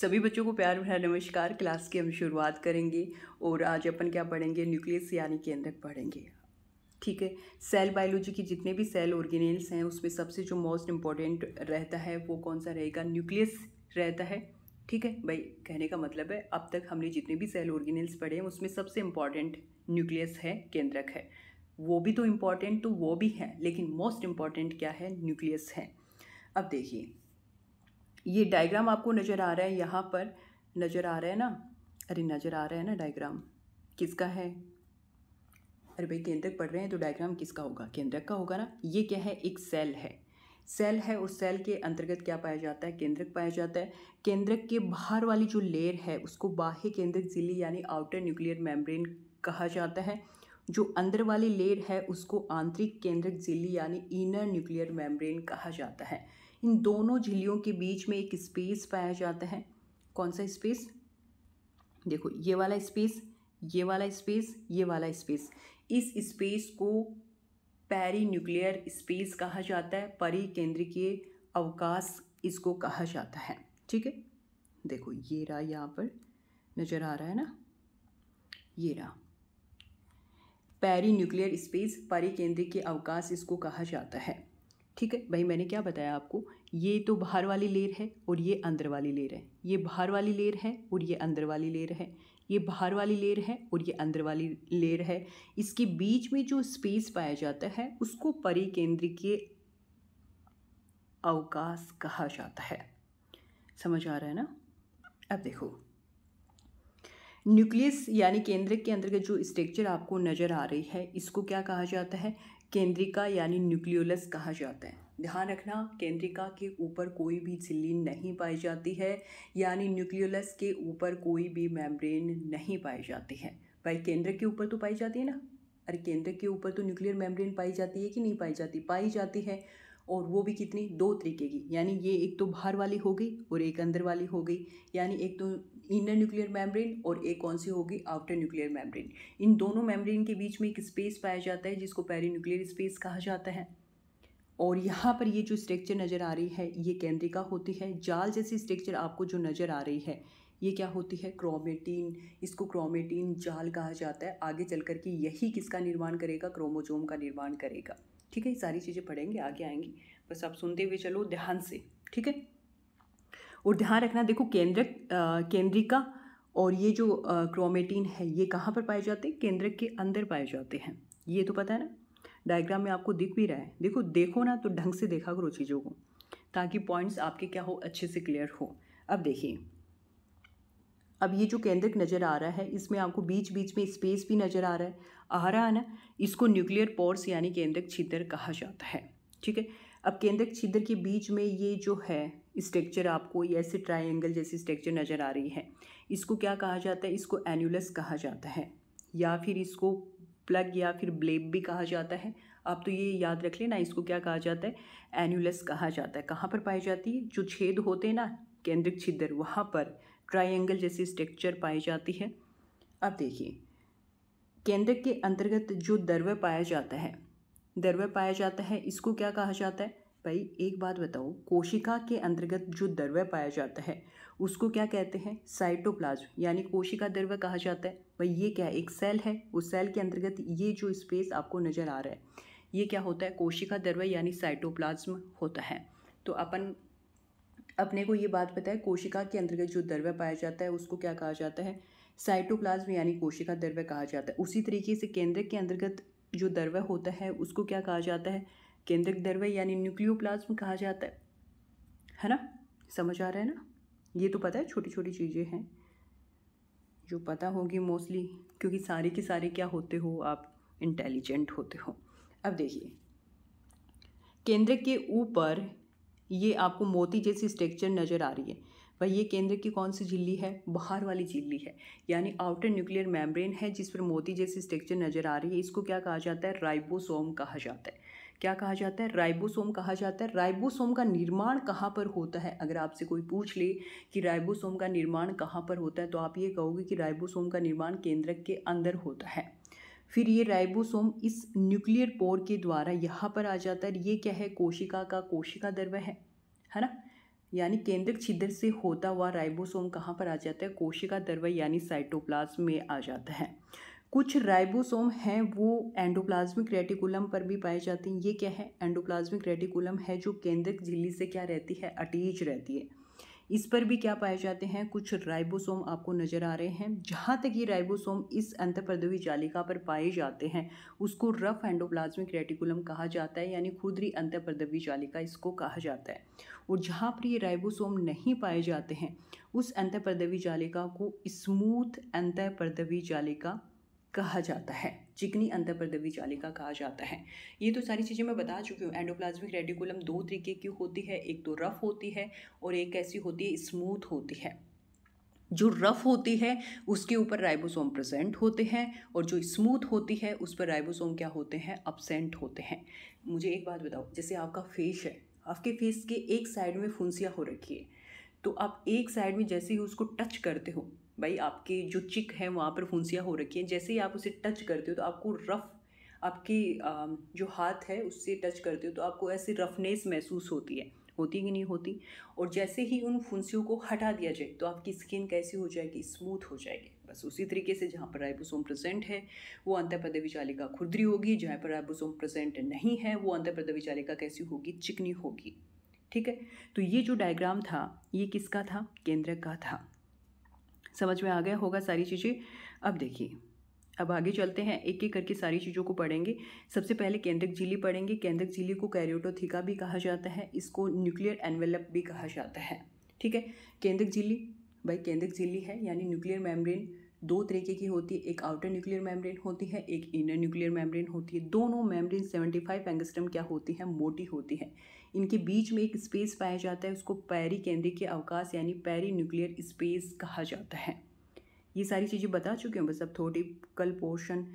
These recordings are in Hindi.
सभी बच्चों को प्यार भरा नमस्कार क्लास की हम शुरुआत करेंगे और आज अपन क्या पढ़ेंगे न्यूक्लियस यानी केंद्रक पढ़ेंगे ठीक है सेल बायोलॉजी की जितने भी सेल ऑर्गेनेल्स हैं उसमें सबसे जो मोस्ट इम्पॉर्टेंट रहता है वो कौन सा रहेगा न्यूक्लियस रहता है ठीक है भाई कहने का मतलब है अब तक हमने जितने भी सेल ऑर्गेनेल्स पढ़े हैं उसमें सबसे इम्पॉर्टेंट न्यूक्लियस है केंद्रक है वो भी तो इम्पॉर्टेंट तो वो भी है लेकिन मोस्ट इम्पॉर्टेंट क्या है न्यूक्लियस है अब देखिए ये डायग्राम आपको नज़र आ रहा है यहाँ पर नज़र आ रहा है ना अरे नज़र आ रहा है ना डायग्राम किसका है अरे भाई केंद्रक पढ़ रहे हैं तो डायग्राम किसका होगा केंद्रक का होगा ना ये क्या है एक सेल है सेल है उस सेल के अंतर्गत क्या पाया जाता है केंद्रक पाया जाता है केंद्रक के बाहर वाली जो लेयर है उसको बाह्य केंद्रक झिल्ली यानी आउटर न्यूक्लियर मेम्ब्रेन कहा जाता है जो अंदर वाली लेयर है उसको आंतरिक केंद्रक झिल्ली यानी इनर न्यूक्लियर मेम्ब्रेन कहा जाता है इन दोनों झिल्लियों के बीच में एक स्पेस पाया जाता है कौन सा स्पेस देखो ये वाला स्पेस ये वाला स्पेस ये वाला स्पेस इस स्पेस को पैरी न्यूक्लियर स्पेस कहा जाता है परी केंद्रीय अवकाश इसको कहा जाता है ठीक है देखो ये रहा यहाँ पर नज़र आ रहा है ना ये रहा पैरी न्यूक्लियर स्पेस परिकेंद्र के अवकाश इसको कहा जाता है ठीक है भाई मैंने क्या बताया आपको ये तो बाहर वाली लेयर है और ये अंदर वाली लेयर है ये बाहर वाली लेयर है और ये अंदर वाली लेयर है ये बाहर वाली लेयर है और ये अंदर वाली लेयर है इसके बीच में जो स्पेस पाया जाता है उसको परिकेंद्रीय अवकाश कहा जाता है समझ आ रहा है ना अब देखो न्यूक्लियस यानी केंद्र के अंदर का जो स्ट्रक्चर आपको नज़र आ रही है इसको क्या कहा जाता है केंद्रिका यानी न्यूक्लियोलस कहा जाता है ध्यान रखना केंद्रिका के ऊपर कोई भी झिल्ली नहीं पाई जाती है यानी न्यूक्लियोलस के ऊपर कोई भी मेम्ब्रेन नहीं पाई जाती है भाई केंद्र के ऊपर तो पाई जाती है ना अरे केंद्र के ऊपर तो न्यूक्लियर मेम्ब्रेन पाई जाती है कि नहीं पाई जाती पाई जाती है और वो भी कितनी दो तरीके की यानी ये एक तो बाहर वाली हो गई और एक अंदर वाली हो गई यानी एक तो इनर न्यूक्लियर मेम्ब्रेन और एक कौन सी होगी आउटर न्यूक्लियर मेम्ब्रेन इन दोनों मेम्ब्रेन के बीच में एक स्पेस पाया जाता है जिसको पैरी न्यूक्लियर स्पेस कहा जाता है और यहाँ पर ये जो स्ट्रक्चर नज़र आ रही है ये केंद्रिका होती है जाल जैसी स्ट्रक्चर आपको जो नज़र आ रही है ये क्या होती है क्रोमेटीन इसको क्रोमेटीन जाल कहा जाता है आगे चल कर के यही किसका निर्माण करेगा क्रोमोजोम का निर्माण करेगा ठीक है ये सारी चीज़ें पढ़ेंगे आगे आएंगी बस आप सुनते हुए चलो ध्यान से ठीक है और ध्यान रखना देखो केंद्रक केंद्रिका और ये जो क्रोमेटीन है ये कहाँ पर पाए जाते हैं केंद्रक के अंदर पाए जाते हैं ये तो पता है ना डायग्राम में आपको दिख भी रहा है देखो देखो ना तो ढंग से देखा करो चीज़ों को ताकि पॉइंट्स आपके क्या हो अच्छे से क्लियर हो अब देखिए अब ये जो केंद्रक नज़र आ रहा है इसमें आपको बीच बीच में स्पेस भी नज़र आ रहा है आ रहा है ना इसको न्यूक्लियर पोर्स यानी केंद्रक छिद्र कहा जाता है ठीक है अब केंद्रक छिद्र के बीच में ये जो है स्ट्रक्चर आपको ये ऐसे ट्राइंगल जैसी स्ट्रक्चर नज़र आ रही है इसको क्या कहा जाता है इसको एनुलस कहा जाता है या फिर इसको प्लग या फिर ब्लेब भी कहा जाता है आप तो ये याद रख लेना इसको क्या कहा जाता है एनुलस कहा जाता है कहाँ पर पाई जाती है जो छेद होते हैं ना केंद्रिक छिद्र वहाँ पर ट्राइंगल जैसी स्ट्रक्चर पाई जाती है अब देखिए केंद्र के अंतर्गत जो दरवे पाया जाता है दरवे पाया जाता है इसको क्या कहा जाता है भाई एक बात बताओ कोशिका के अंतर्गत जो द्रव्य पाया जाता है उसको क्या कहते हैं साइटोप्लाज्म यानी कोशिका द्रव्य कहा जाता है भाई ये क्या एक सेल है उस सेल के अंतर्गत ये जो स्पेस आपको नज़र आ रहा है ये क्या होता है कोशिका द्रव्य यानी साइटोप्लाज्म होता है तो अपन अपने को ये बात पता है कोशिका के अंतर्गत जो द्रव्य पाया जाता है उसको क्या कहा जाता है साइटोप्लाज्म यानी कोशिका द्रव्य कहा जाता है उसी तरीके से केंद्र के अंतर्गत जो द्रव्य होता है उसको क्या कहा जाता है केंद्रक द्रव्य यानी न्यूक्लियोप्लाज्म कहा जाता है है ना समझ आ रहा है ना ये तो पता है छोटी छोटी चीज़ें हैं जो पता होगी मोस्टली क्योंकि सारे के सारे क्या होते हो आप इंटेलिजेंट होते हो अब देखिए केंद्र के ऊपर ये आपको मोती जैसी स्ट्रक्चर नज़र आ रही है वह ये केंद्र की कौन सी झिल्ली है बाहर वाली झिल्ली है यानी आउटर न्यूक्लियर मेम्ब्रेन है जिस पर मोती जैसी स्ट्रक्चर नज़र आ रही है इसको क्या कहा जाता है राइबोसोम कहा जाता है क्या कहा जाता है राइबोसोम कहा जाता है राइबोसोम का निर्माण कहाँ पर होता है अगर आपसे कोई पूछ ले कि राइबोसोम का निर्माण कहाँ पर होता है तो आप ये कहोगे कि राइबोसोम का निर्माण केंद्रक के अंदर होता है फिर ये राइबोसोम इस न्यूक्लियर पोर के द्वारा यहाँ पर आ जाता है ये क्या है कोशिका का कोशिका द्रव है है ना यानी केंद्रक छिद्र से होता हुआ राइबोसोम कहाँ पर आ जाता है कोशिका द्रव यानी साइटोप्लाज्म में आ जाता है कुछ राइबोसोम हैं वो एंडोप्लाज्मिक रेटिकुलम पर भी पाए जाते हैं ये क्या है एंडोप्लाज्मिक रेटिकुलम है जो केंद्रक झिल्ली से क्या रहती है अटैच रहती है इस पर भी क्या पाए जाते हैं कुछ राइबोसोम आपको नज़र आ रहे हैं जहाँ तक ये राइबोसोम इस अंतपर्दवी जालिका पर पाए जाते हैं उसको रफ एंडोप्लाज्मिक रेटिकुलम कहा जाता है यानी खुदरी अंतपर्दवी जालिका इसको कहा जाता है और जहाँ पर ये राइबोसोम नहीं पाए जाते हैं उस अंतपर्दवी जालिका को स्मूथ अंतपर्दवी जालिका कहा जाता है चिकनी अंतर्प्रदवी जालिका कहा जाता है ये तो सारी चीज़ें मैं बता चुकी हूँ एंडोप्लाज्मिक रेडिकुलम दो तरीके की होती है एक तो रफ़ होती है और एक ऐसी होती है स्मूथ होती है जो रफ़ होती है उसके ऊपर राइबोसोम प्रेजेंट होते हैं और जो स्मूथ होती है उस पर राइबोसोम क्या होते हैं अपसेंट होते हैं मुझे एक बात बताओ जैसे आपका फेस है आपके फेस के एक साइड में फुंसिया हो रखी है तो आप एक साइड में जैसे ही उसको टच करते हो भाई आपके जो चिक है वहाँ पर फुंसियाँ हो रखी हैं जैसे ही आप उसे टच करते हो तो आपको रफ़ आपकी जो हाथ है उससे टच करते हो तो आपको ऐसी रफनेस महसूस होती है होती कि नहीं होती और जैसे ही उन फुंसियों को हटा दिया जाए तो आपकी स्किन कैसी हो जाएगी स्मूथ हो जाएगी बस उसी तरीके से जहाँ पर राइबोसोम प्रेजेंट है वो पदवी चालिका खुरदरी होगी जहाँ पर राइबोसोम प्रेजेंट नहीं है वो पदवी चालिका कैसी होगी चिकनी होगी ठीक है तो ये जो डायग्राम था ये किसका था केंद्र का था समझ में आ गया होगा सारी चीज़ें अब देखिए अब आगे चलते हैं एक एक करके सारी चीज़ों को पढ़ेंगे सबसे पहले केंद्रक झीली पढ़ेंगे केंद्रक झीली को कैरियोटोथिका भी कहा जाता है इसको न्यूक्लियर एनवेलप भी कहा जाता है ठीक है केंद्रक झीली भाई केंद्रक झीली है यानी न्यूक्लियर मेम्ब्रेन दो तरीके की होती है एक आउटर न्यूक्लियर मेम्ब्रेन होती है एक इनर न्यूक्लियर मेम्ब्रेन होती है दोनों मेम्ब्रेन फाइव एंगस्ट्रम क्या होती है मोटी होती है इनके बीच में एक स्पेस पाया जाता है उसको पैरी केंद्रीय अवकाश यानी पैरी न्यूक्लियर स्पेस कहा जाता है ये सारी चीज़ें बता चुके हैं बस अब थोड़ी कल पोर्शन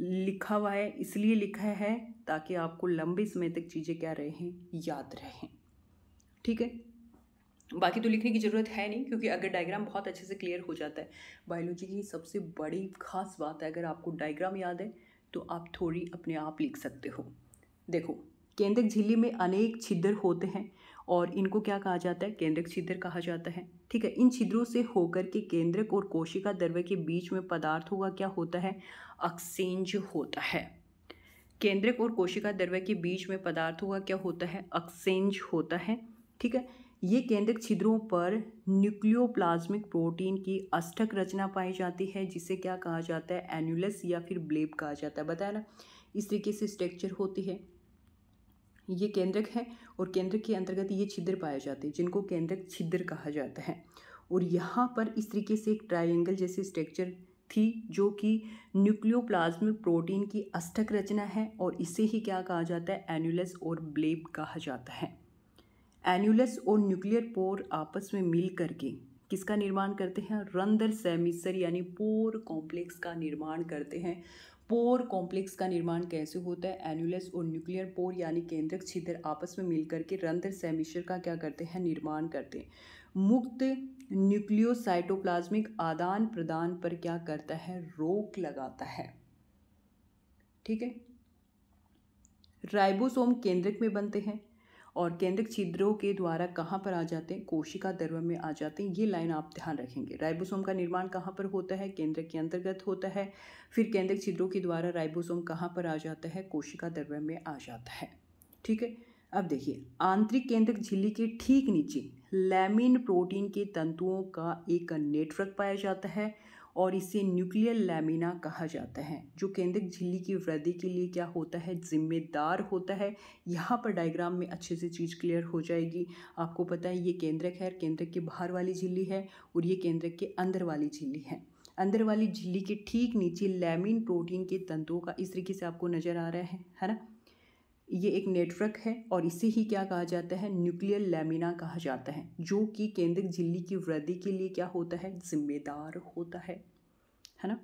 लिखा हुआ है इसलिए लिखा है ताकि आपको लंबे समय तक चीज़ें क्या रहें याद रहें ठीक है बाकी तो लिखने की ज़रूरत है नहीं क्योंकि अगर डायग्राम बहुत अच्छे से क्लियर हो जाता है बायोलॉजी की सबसे बड़ी खास बात है अगर आपको डायग्राम याद है तो आप थोड़ी अपने आप लिख सकते हो देखो केंद्रक झिल्ली में अनेक छिद्र होते हैं और इनको क्या कहा जाता है केंद्रक छिद्र कहा जाता है ठीक है इन छिद्रों से होकर के केंद्रक और कोशिका द्रव्य के बीच में पदार्थों का क्या होता है अक्सेंज होता है केंद्रक और कोशिका द्रव्य के बीच में पदार्थों का क्या होता है अक्सेंज होता है ठीक है ये केंद्रक छिद्रों पर न्यूक्लियोप्लाज्मिक प्रोटीन की अष्टक रचना पाई जाती है जिसे क्या कहा जाता है एनुलस या फिर ब्लेब कहा जाता है बताया ना इस तरीके से स्ट्रक्चर होती है ये केंद्रक है और केंद्रक के अंतर्गत ये छिद्र पाए जाते हैं जिनको केंद्रक छिद्र कहा जाता है और यहाँ पर इस तरीके से एक ट्राइंगल जैसे स्ट्रक्चर थी जो कि न्यूक्लियोप्लाज्मिक प्रोटीन की अष्टक रचना है और इसे ही क्या कहा जाता है एनुलस और ब्लेब कहा जाता है एनुलस और न्यूक्लियर पोर आपस में मिल करके किसका निर्माण करते हैं रंदर सेमिसर यानी पोर कॉम्प्लेक्स का निर्माण करते हैं पोर कॉम्प्लेक्स का निर्माण कैसे होता है एनुलस और न्यूक्लियर पोर यानी केंद्रक छिद्र आपस में मिलकर के रंध्र सेमिशर का क्या करते हैं निर्माण करते हैं मुक्त न्यूक्लियोसाइटोप्लाज्मिक आदान प्रदान पर क्या करता है रोक लगाता है ठीक है राइबोसोम केंद्रक में बनते हैं और केंद्रिक छिद्रों के द्वारा कहाँ पर आ जाते हैं कोशिका द्रव्य में आ जाते हैं ये लाइन आप ध्यान रखेंगे राइबोसोम का निर्माण कहाँ पर होता है केंद्र के अंतर्गत होता है फिर केंद्रिक छिद्रों के द्वारा राइबोसोम कहाँ पर आ जाता है कोशिका द्रव्य में आ जाता है ठीक है अब देखिए आंतरिक केंद्रक झिल्ली के ठीक नीचे लैमिन प्रोटीन के तंतुओं का एक नेटवर्क पाया जाता है और इसे न्यूक्लियर लैमिना कहा जाता है जो केंद्रिक झिल्ली की वृद्धि के लिए क्या होता है जिम्मेदार होता है यहाँ पर डायग्राम में अच्छे से चीज़ क्लियर हो जाएगी आपको पता है ये केंद्रक है केंद्रक के बाहर वाली झिल्ली है और ये केंद्रक के अंदर वाली झिल्ली है अंदर वाली झिल्ली के ठीक नीचे लैमिन प्रोटीन के तंतुओं का इस तरीके से आपको नज़र आ रहा है है ना ये एक नेटवर्क है और इसे ही क्या कहा जाता है न्यूक्लियर लेमिना कहा जाता है जो कि केंद्रिक झिल्ली की वृद्धि के लिए क्या होता है जिम्मेदार होता है है ना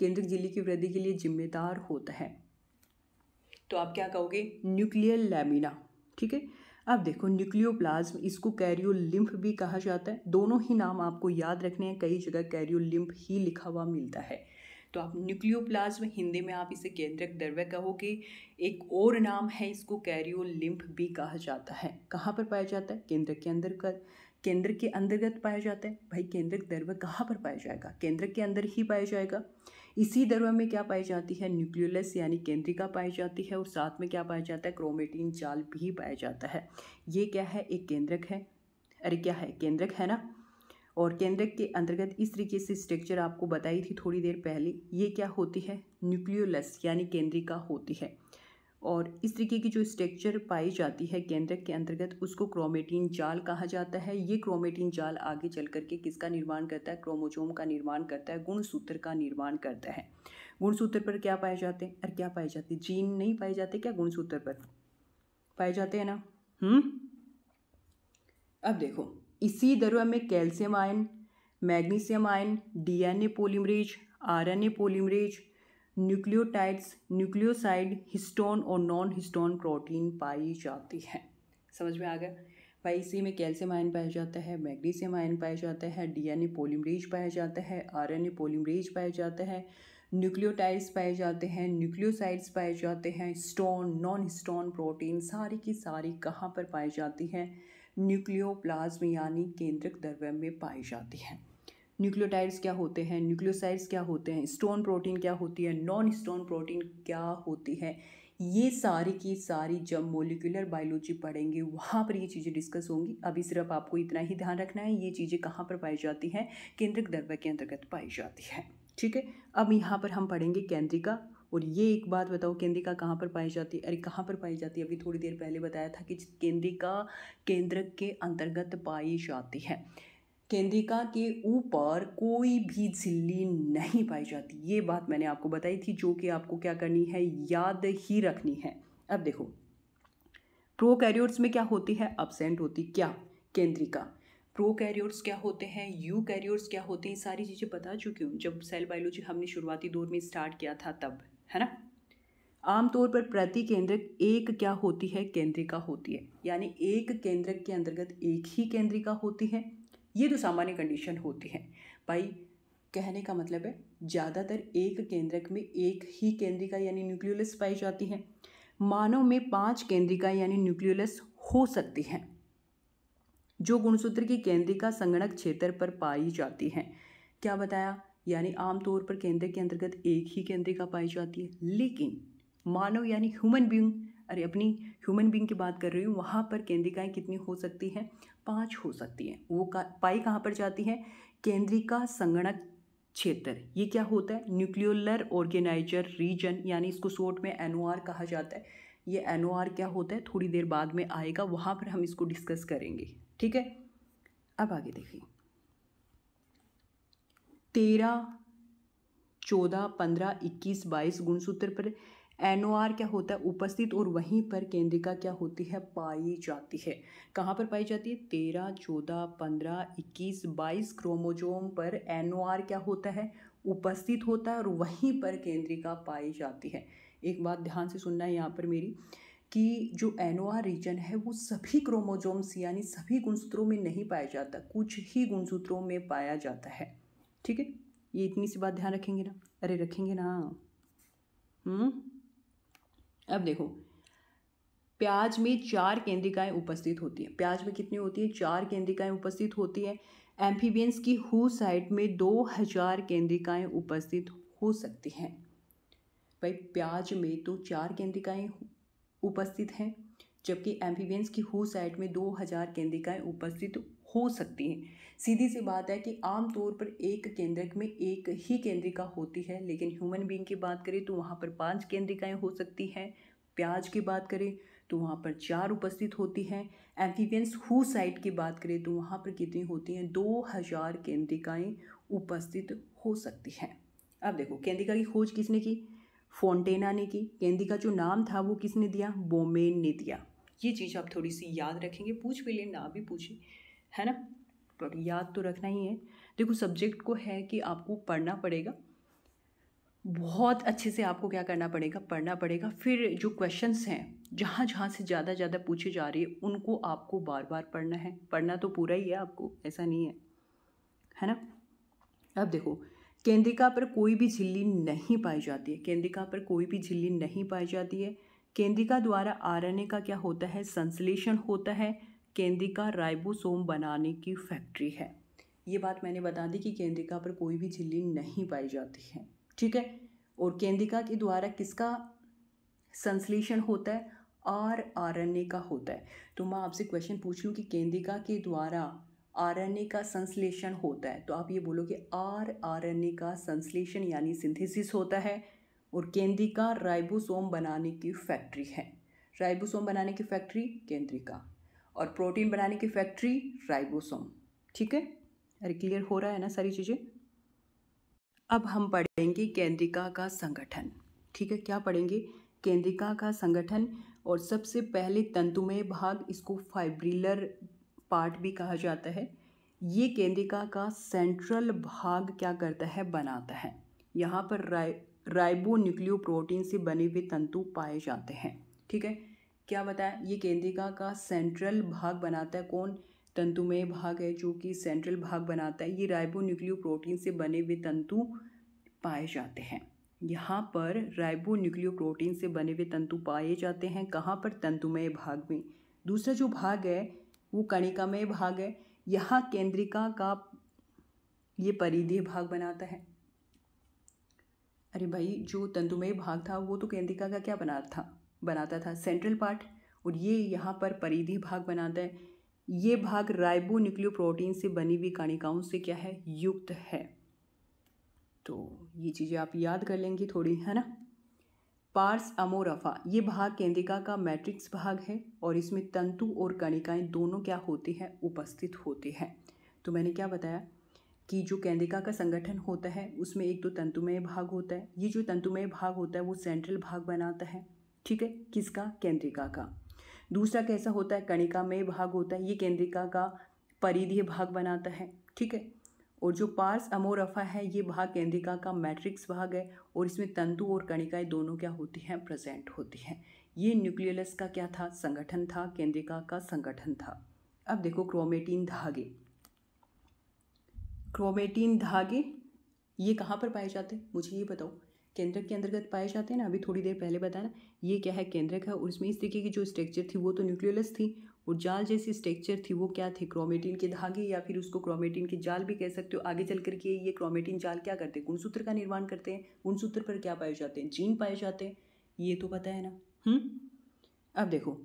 केंद्रिक झिल्ली की वृद्धि के लिए जिम्मेदार होता है तो आप क्या कहोगे न्यूक्लियर लेमिना ठीक है अब देखो न्यूक्लियोप्लाज्म इसको कैरियो लिम्फ भी कहा जाता है दोनों ही नाम आपको याद रखने हैं कई जगह कैरियो लिम्फ ही लिखा हुआ मिलता है तो आप न्यूक्लियोप्लाज्म हिंदी में आप इसे केंद्रक द्रव्य कहोगे एक और नाम है इसको लिम्फ भी कहा जाता है कहाँ पर पाया जाता है केंद्र के अंदर का केंद्र के अंतर्गत पाया जाता है भाई केंद्रक द्रव्य कहाँ पर पाया जाएगा केंद्र के अंदर ही पाया जाएगा इसी द्रव्य में क्या पाई जाती है न्यूक्लियोलस यानी केंद्रिका पाई जाती है और साथ में क्या पाया जाता है क्रोमेटीन जाल भी पाया जाता है ये क्या है एक केंद्रक है अरे क्या है केंद्रक है ना और केंद्रक के अंतर्गत इस तरीके से स्ट्रक्चर आपको बताई थी थोड़ी देर पहले ये क्या होती है न्यूक्लियोलस यानी केंद्रिका होती है और इस तरीके की जो स्ट्रक्चर पाई जाती है केंद्रक के अंतर्गत उसको क्रोमेटीन जाल कहा जाता है ये क्रोमेटीन जाल आगे चल करके किसका निर्माण करता है क्रोमोजोम का निर्माण करता है गुणसूत्र का निर्माण करता है गुणसूत्र पर क्या पाए जाते हैं और क्या पाए जाते हैं जीन नहीं पाए जाते क्या गुणसूत्र पर पाए जाते हैं ना हम्म अब देखो इसी दरवा में calcium ion magnesium ion DNA polymerase RNA polymerase nucleotides nucleoside histone और नॉन हिस्टोन प्रोटीन पाई जाती है समझ में आ गया भाई इसी में कैल्शियम आयन पाया जाता है मैग्नीशियम आयन पाया जाता है डीएनए पॉलीमरेज पाया जाता है आरएनए पॉलीमरेज पाया जाता है न्यूक्लियोटाइड्स पाए जाते हैं न्यूक्लियोसाइड्स पाए जाते हैं स्टोन नॉन स्टोन प्रोटीन सारी की सारी कहाँ पर पाई जाती है न्यूक्लियोप्लाज्म यानी केंद्रक द्रव्य में पाई जाती है न्यूक्लियोटाइड्स क्या होते हैं न्यूक्लियोसाइड्स क्या होते हैं स्टोन प्रोटीन क्या होती है नॉन स्टोन प्रोटीन क्या होती है ये सारी की सारी जब मोलिकुलर बायोलॉजी पढ़ेंगे वहाँ पर ये चीज़ें डिस्कस होंगी अभी सिर्फ आपको इतना ही ध्यान रखना है ये चीज़ें कहाँ पर पाई जाती हैं केंद्रक द्रव्य के अंतर्गत पाई जाती है ठीक है अब यहाँ पर हम पढ़ेंगे केंद्रिका और ये एक बात बताओ केंद्रिका कहाँ पर पाई जाती है अरे कहाँ पर पाई जाती है अभी थोड़ी देर पहले बताया था कि केंद्रिका केंद्र के अंतर्गत पाई जाती है केंद्रिका के ऊपर कोई भी झिल्ली नहीं पाई जाती ये बात मैंने आपको बताई थी जो कि आपको क्या करनी है याद ही रखनी है अब देखो प्रोकैरियोट्स में क्या होती है अपसेंट होती क्या केंद्रिका प्रोकैरियोट्स क्या होते हैं यू कैरियोर्स क्या होते हैं सारी चीज़ें बता चुकी हूँ जब सेल बायोलॉजी हमने शुरुआती दौर में स्टार्ट किया था तब है ना आमतौर पर प्रति केंद्रक एक क्या होती है केंद्रिका होती है यानी एक केंद्रक के अंतर्गत एक ही केंद्रिका होती है ये तो सामान्य कंडीशन होती है भाई कहने का मतलब है ज़्यादातर एक केंद्रक में एक ही केंद्रिका यानी न्यूक्लियोलस पाई जाती है मानव में पांच केंद्रिका यानी न्यूक्लियोलस हो सकती हैं जो गुणसूत्र की केंद्रिका संगणक क्षेत्र पर पाई जाती हैं क्या बताया यानी आमतौर पर केंद्र के अंतर्गत एक ही केंद्रिका पाई जाती है लेकिन मानव यानी ह्यूमन बींग अरे अपनी ह्यूमन बींग की बात कर रही हूँ वहाँ पर केंद्रिकाएँ कितनी हो सकती हैं पाँच हो सकती हैं वो का, पाई कहाँ पर जाती हैं केंद्रिका संगणक क्षेत्र ये क्या होता है न्यूक्लियोलर ऑर्गेनाइजर रीजन यानी इसको शॉर्ट में एन कहा जाता है ये एन क्या होता है थोड़ी देर बाद में आएगा वहाँ पर हम इसको डिस्कस करेंगे ठीक है अब आगे देखिए तेरह चौदह पंद्रह इक्कीस बाईस गुणसूत्र पर एन क्या होता है उपस्थित और वहीं पर केंद्रिका क्या होती है पाई जाती है कहाँ पर पाई जाती है तेरह चौदह पंद्रह इक्कीस बाईस क्रोमोजोम पर एन क्या होता है उपस्थित होता है और वहीं पर केंद्रिका पाई जाती है एक बात ध्यान से सुनना है यहाँ पर मेरी कि जो एन रीजन है वो सभी क्रोमोजोम्स यानी सभी गुणसूत्रों में नहीं पाया जाता कुछ ही गुणसूत्रों में पाया जाता है ठीक है ये इतनी सी बात ध्यान रखेंगे ना अरे रखेंगे ना हम्म अब देखो प्याज में चार केंद्रिकाएं उपस्थित होती हैं प्याज में कितनी होती है चार केंद्रिकाएं उपस्थित होती हैं एम्फीबियंस की हु साइड में दो हजार केंद्रिकाएं उपस्थित हो सकती हैं भाई प्याज में तो चार केंद्रिकाएं उपस्थित हैं जबकि एम्फीबियंस की हु साइड में दो हजार केंद्रिकाएं उपस्थित हो सकती हैं सीधी सी बात है कि आम तौर पर एक केंद्रक में एक ही केंद्रिका होती है लेकिन ह्यूमन बींग की बात करें तो वहाँ पर पाँच केंद्रिकाएँ हो सकती हैं प्याज की बात करें तो वहाँ पर चार उपस्थित होती हैं एम्फीबियंस हु साइट की बात करें तो वहाँ पर कितनी होती हैं दो हज़ार केंद्रिकाएँ उपस्थित हो सकती हैं अब देखो केंद्रिका की खोज किसने की फोंटेना ने की केंद्रिका जो नाम था वो किसने दिया बोमेन ने दिया ये चीज़ आप थोड़ी सी याद रखेंगे पूछ भी लें ना भी पूछें है ना पर तो याद तो रखना ही है देखो सब्जेक्ट को है कि आपको पढ़ना पड़ेगा बहुत अच्छे से आपको क्या करना पड़ेगा पढ़ना पड़ेगा फिर जो क्वेश्चंस हैं जहाँ जहाँ से ज़्यादा ज़्यादा पूछे जा रही है उनको आपको बार बार पढ़ना है पढ़ना तो पूरा ही है आपको ऐसा नहीं है है ना अब देखो केंद्रिका पर कोई भी झिल्ली नहीं पाई जाती है केंद्रिका पर कोई भी झिल्ली नहीं पाई जाती है केंद्रिका द्वारा आरएनए का क्या होता है संश्लेषण होता है केंद्रिका राइबोसोम बनाने की फैक्ट्री है ये बात मैंने बता दी कि केंद्रिका पर कोई भी झिल्ली नहीं पाई जाती है ठीक है और केंद्रिका के द्वारा किसका संश्लेषण होता है आर आर एन ए का होता है तो मैं आपसे क्वेश्चन पूछ लूँ कि केंद्रिका के द्वारा आर एन ए का संश्लेषण होता है तो आप ये बोलो कि आर आर एन ए का संश्लेषण यानी सिंथेसिस होता है और केंद्रिका राइबोसोम बनाने की फैक्ट्री है राइबोसोम बनाने की फैक्ट्री केंद्रिका और प्रोटीन बनाने की फैक्ट्री राइबोसोम ठीक है अरे क्लियर हो रहा है ना सारी चीज़ें अब हम पढ़ेंगे केंद्रिका का संगठन ठीक है क्या पढ़ेंगे केंद्रिका का संगठन और सबसे पहले तंतुमय भाग इसको फाइब्रिलर पार्ट भी कहा जाता है ये केंद्रिका का सेंट्रल भाग क्या करता है बनाता है यहाँ पर राय राइबो न्यूक्लियो प्रोटीन से बने हुए तंतु पाए जाते हैं ठीक है क्या बताया ये केंद्रिका का सेंट्रल भाग बनाता है कौन तंतुमय भाग है जो कि सेंट्रल भाग बनाता है ये राइबो न्यूक्लियो प्रोटीन से बने हुए तंतु पाए जाते हैं यहाँ पर राइबो न्यूक्लियो प्रोटीन से बने हुए तंतु पाए जाते हैं कहाँ पर तंतुमय भाग में दूसरा जो भाग है वो कणिकामय भाग है यहाँ केंद्रिका का ये परिधेय भाग बनाता है अरे भाई जो तंतुमय भाग था वो तो केंद्रिका का क्या बना था बनाता था सेंट्रल पार्ट और ये यहाँ पर परिधि भाग बनाता है ये भाग राइबो न्यूक्लियो प्रोटीन से बनी हुई कणिकाओं से क्या है युक्त है तो ये चीज़ें आप याद कर लेंगे थोड़ी है ना पार्स अमोरफा ये भाग केंद्रिका का मैट्रिक्स भाग है और इसमें तंतु और कणिकाएं दोनों क्या होते हैं उपस्थित होते हैं तो मैंने क्या बताया कि जो केंद्रिका का संगठन होता है उसमें एक तो तंतुमय भाग होता है ये जो तंतुमय भाग होता है वो सेंट्रल भाग बनाता है ठीक है किसका केंद्रिका का दूसरा कैसा होता है कणिका में भाग होता है ये केंद्रिका का परिधीय भाग बनाता है ठीक है और जो पार्स अमोरफा है ये भाग केंद्रिका का मैट्रिक्स भाग है और इसमें तंतु और कणिकाएं दोनों क्या होती हैं प्रेजेंट होती हैं ये न्यूक्लियलस का क्या था संगठन था केंद्रिका का संगठन था अब देखो क्रोमेटीन धागे क्रोमेटीन धागे ये कहाँ पर पाए जाते हैं मुझे ये बताओ केंद्रक के अंतर्गत पाए जाते हैं ना अभी थोड़ी देर पहले बताया ये क्या है केंद्रक है और इसमें इस तरीके की जो स्ट्रक्चर थी वो तो न्यूक्लियोलस थी और जाल जैसी स्ट्रक्चर थी वो क्या थी क्रोमेटिन के धागे या फिर उसको क्रोमेटिन के जाल भी कह सकते हो आगे चल करके ये क्रोमेटिन जाल क्या करते हैं गुणसूत्र का निर्माण करते हैं गुणसूत्र पर क्या पाए जाते हैं जीन पाए जाते हैं ये तो पता है ना हम्म अब देखो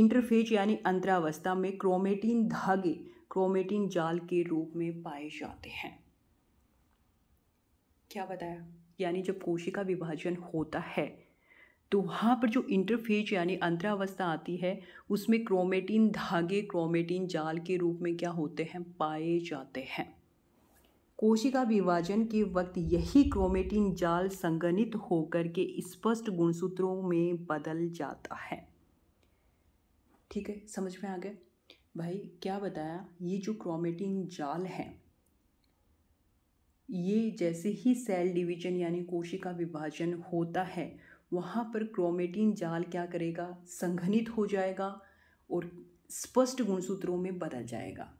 इंटरफेज यानी अंतरावस्था में क्रोमेटिन धागे क्रोमेटिन जाल के रूप में पाए जाते हैं क्या बताया यानी जब कोशिका विभाजन होता है तो वहाँ पर जो इंटरफेज यानी अंतरावस्था आती है उसमें क्रोमेटिन धागे क्रोमेटिन जाल के रूप में क्या होते हैं पाए जाते हैं कोशिका विभाजन के वक्त यही क्रोमेटिन जाल संगणित होकर के स्पष्ट गुणसूत्रों में बदल जाता है ठीक है समझ में आ गया भाई क्या बताया ये जो क्रोमेटिन जाल हैं ये जैसे ही सेल डिवीजन यानी कोशिका विभाजन होता है वहाँ पर क्रोमेटीन जाल क्या करेगा संघनित हो जाएगा और स्पष्ट गुणसूत्रों में बदल जाएगा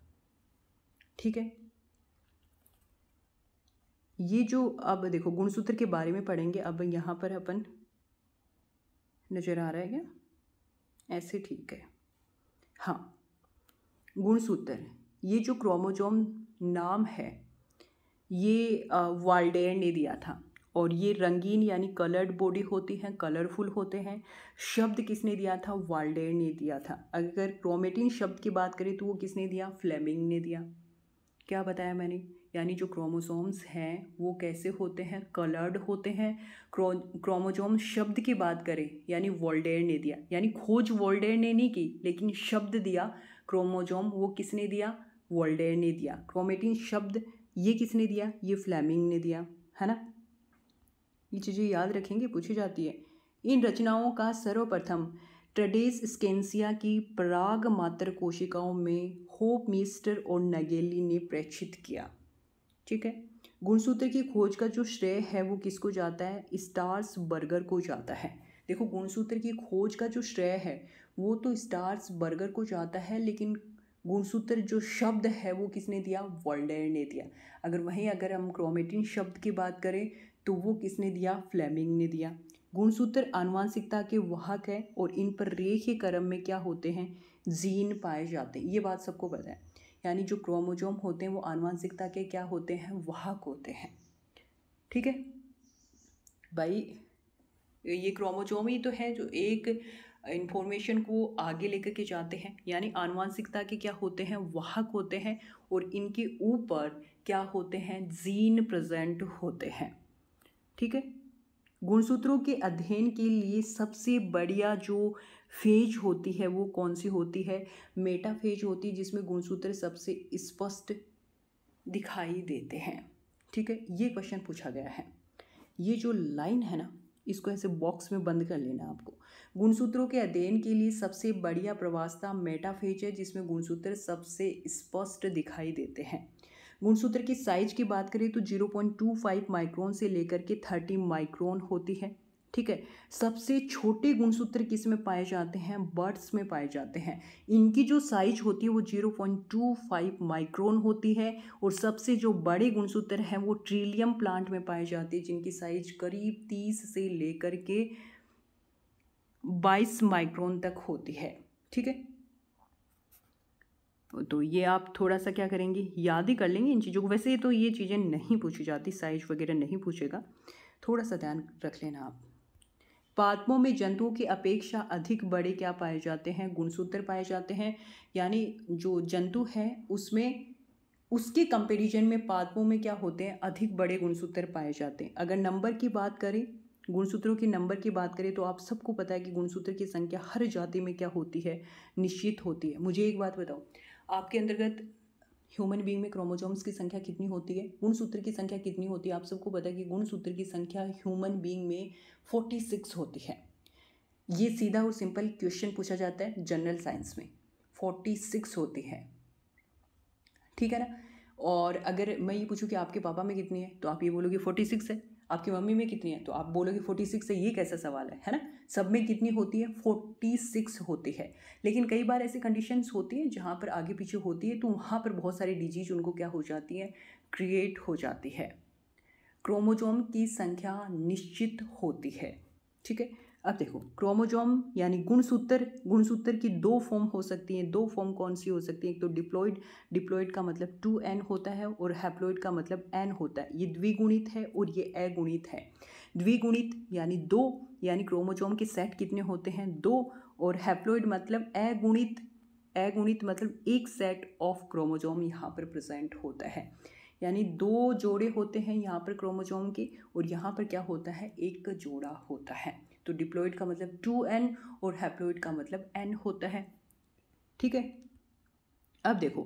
ठीक है ये जो अब देखो गुणसूत्र के बारे में पढ़ेंगे अब यहाँ पर अपन नज़र आ रहा है क्या ऐसे ठीक है हाँ गुणसूत्र ये जो क्रोमोजोम नाम है ये वाल्डेयर ने दिया था और ये रंगीन यानी कलर्ड बॉडी होती हैं कलरफुल होते हैं शब्द किसने दिया था वाल्डेयर ने दिया था अगर क्रोमेटिन शब्द की बात करें तो वो किसने दिया फ्लेमिंग ने दिया क्या बताया मैंने यानी जो क्रोमोसोम्स हैं वो कैसे होते हैं कलर्ड होते हैं क्रो क्रोमोजोम शब्द की बात करें यानी वॉल्डेयर ने दिया यानी खोज वॉल्डेयर ने नहीं की लेकिन शब्द दिया क्रोमोजोम वो किसने दिया वॉल्डेयर ने दिया क्रोमेटिन शब्द ये किसने दिया ये फ्लैमिंग ने दिया है ना ये चीज़ें याद रखेंगे पूछी जाती है इन रचनाओं का सर्वप्रथम ट्रेडेस स्केंसिया की प्राग मात्र कोशिकाओं में होप मिस्टर और नगेली ने प्रेक्षित किया ठीक है गुणसूत्र की खोज का जो श्रेय है वो किसको जाता है स्टार्स बर्गर को जाता है देखो गुणसूत्र की खोज का जो श्रेय है वो तो स्टार्स बर्गर को जाता है लेकिन गुणसूत्र जो शब्द है वो किसने दिया वर्ल्डर ने दिया अगर वहीं अगर हम क्रोमेटिन शब्द की बात करें तो वो किसने दिया फ्लेमिंग ने दिया गुणसूत्र आनुवांशिकता के वाहक है और इन पर रेखीय क्रम में क्या होते हैं जीन पाए जाते हैं ये बात सबको पता है यानी जो क्रोमोजोम होते हैं वो आनुवांशिकता के क्या होते हैं वाहक होते हैं ठीक है भाई ये क्रोमोजोम ही तो है जो एक इन्फॉर्मेशन को आगे लेकर के जाते हैं यानी आनुवांशिकता के क्या होते हैं वाहक होते हैं और इनके ऊपर क्या होते हैं जीन प्रेजेंट होते हैं ठीक है गुणसूत्रों के अध्ययन के लिए सबसे बढ़िया जो फेज होती है वो कौन सी होती है मेटा फेज होती है जिसमें गुणसूत्र सबसे स्पष्ट दिखाई देते हैं ठीक है ये क्वेश्चन पूछा गया है ये जो लाइन है ना इसको ऐसे बॉक्स में बंद कर लेना आपको गुणसूत्रों के अध्ययन के लिए सबसे बढ़िया प्रवास्ता मेटाफेज है जिसमें गुणसूत्र सबसे स्पष्ट दिखाई देते हैं गुणसूत्र की साइज की बात करें तो 0.25 माइक्रोन से लेकर के 30 माइक्रोन होती है ठीक है सबसे छोटे गुणसूत्र किस में पाए जाते हैं बर्ड्स में पाए जाते हैं इनकी जो साइज होती है वो zero point two five micron होती है और सबसे जो बड़े गुणसूत्र हैं वो ट्रिलियम प्लांट में पाए जाते हैं जिनकी साइज करीब तीस से लेकर के बाईस माइक्रोन तक होती है ठीक है तो ये आप थोड़ा सा क्या करेंगे याद ही कर लेंगे इन चीज़ों को वैसे तो ये चीज़ें नहीं पूछी जाती साइज वगैरह नहीं पूछेगा थोड़ा सा ध्यान रख लेना आप पादपों में जंतुओं की अपेक्षा अधिक बड़े क्या पाए जाते हैं गुणसूत्र पाए जाते हैं यानी जो जंतु है उसमें उसके कंपेरिजन में पादपों में क्या होते हैं अधिक बड़े गुणसूत्र पाए जाते हैं अगर नंबर की बात करें गुणसूत्रों के नंबर की बात करें तो आप सबको पता है कि गुणसूत्र की संख्या हर जाति में क्या होती है निश्चित होती है मुझे एक बात बताओ आपके अंतर्गत ह्यूमन बींग में क्रोमोजोम्स की संख्या कितनी होती है गुणसूत्र की संख्या कितनी होती है आप सबको पता है कि गुणसूत्र की संख्या ह्यूमन बींग में फोर्टी सिक्स होती है ये सीधा और सिंपल क्वेश्चन पूछा जाता है जनरल साइंस में फोर्टी सिक्स होती है ठीक है ना और अगर मैं ये पूछूँ कि आपके पापा में कितनी है तो आप ये बोलोगे फोर्टी सिक्स है आपकी मम्मी में कितनी है तो आप बोलोगे फोर्टी सिक्स है ये कैसा सवाल है है ना सब में कितनी होती है फोर्टी सिक्स होती है लेकिन कई बार ऐसे कंडीशन होती हैं जहाँ पर आगे पीछे होती है तो वहाँ पर बहुत सारी डिजीज उनको क्या हो जाती है क्रिएट हो जाती है क्रोमोजोम की संख्या निश्चित होती है ठीक है अब देखो क्रोमोजोम यानी गुणसूत्र गुणसूत्र की दो फॉर्म हो सकती हैं दो फॉर्म कौन सी हो सकती है एक तो डिप्लॉइड डिप्लॉइड का मतलब टू एन होता है और हैप्लॉइड का मतलब एन होता है ये द्विगुणित है और ये अगुणित है द्विगुणित यानी दो यानी क्रोमोजोम के सेट कितने होते हैं दो और हैप्लॉइड मतलब अगुणित अगुणित मतलब एक सेट ऑफ क्रोमोजोम यहाँ पर प्रेजेंट होता है यानी दो जोड़े होते हैं यहाँ पर क्रोमोजोम के और यहाँ पर क्या होता है एक जोड़ा होता है तो डिप्लोइड का मतलब टू एन और हैप्लोइड का मतलब एन होता है ठीक है अब देखो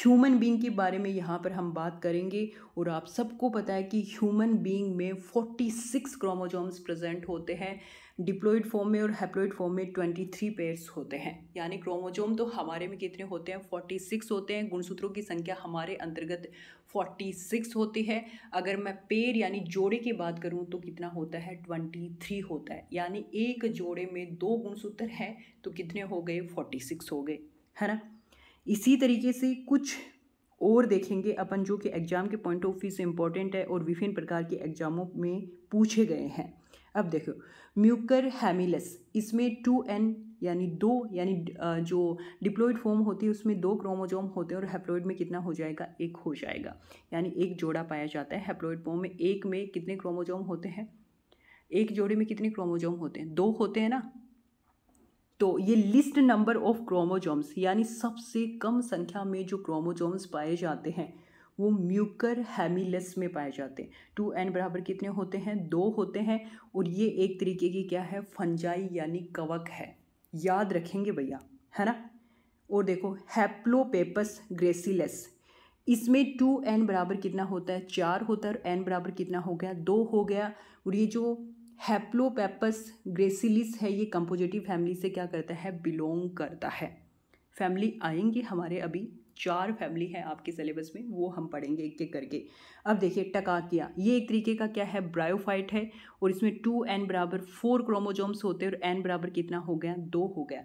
ह्यूमन बींग के बारे में यहाँ पर हम बात करेंगे और आप सबको पता है कि ह्यूमन बींग में 46 क्रोमोजोम्स प्रेजेंट होते हैं डिप्लोइड फॉर्म में और हैप्लोइड फॉर्म में ट्वेंटी थ्री पेयर्स होते हैं यानी क्रोमोजोम तो हमारे में कितने होते हैं फोर्टी सिक्स होते हैं गुणसूत्रों की संख्या हमारे अंतर्गत फोर्टी सिक्स होती है अगर मैं पेड़ यानी जोड़े की बात करूँ तो कितना होता है ट्वेंटी थ्री होता है यानी एक जोड़े में दो गुणसूत्र हैं तो कितने हो गए फोर्टी सिक्स हो गए है ना इसी तरीके से कुछ और देखेंगे अपन जो कि एग्ज़ाम के पॉइंट ऑफ व्यू से इम्पॉर्टेंट है और विभिन्न प्रकार के एग्ज़ामों में पूछे गए हैं अब देखो म्यूकर हैमिलस इसमें टू एन यानी दो यानी जो डिप्लोइड फॉर्म होती है उसमें दो क्रोमोजोम होते हैं और हैप्लोइड में कितना हो जाएगा एक हो जाएगा यानी एक जोड़ा पाया जाता है हैप्लोइड फॉर्म में एक में कितने क्रोमोजोम होते हैं एक जोड़े में कितने क्रोमोजोम होते हैं दो होते हैं ना तो ये लिस्ट नंबर ऑफ क्रोमोजोम्स यानी सबसे कम संख्या में जो क्रोमोजोम्स पाए जाते हैं वो म्यूकर हैमिलस में पाए जाते हैं टू एन बराबर कितने होते हैं दो होते हैं और ये एक तरीके की क्या है फंजाई यानी कवक है याद रखेंगे भैया है ना और देखो हैप्लोपेपस ग्रेसिलस इसमें टू एन बराबर कितना होता है चार होता है और एन बराबर कितना हो गया दो हो गया और ये जो हैप्लोपेपस ग्रेसिलिस है ये कंपोजिटिव फैमिली से क्या करता है बिलोंग करता है फैमिली आएंगी हमारे अभी चार फैमिली है आपके सिलेबस में वो हम पढ़ेंगे एक एक करके अब देखिए किया ये एक तरीके का क्या है ब्रायोफाइट है और इसमें टू एन बराबर फोर क्रोमोजोम्स होते हैं और एन बराबर कितना हो गया दो हो गया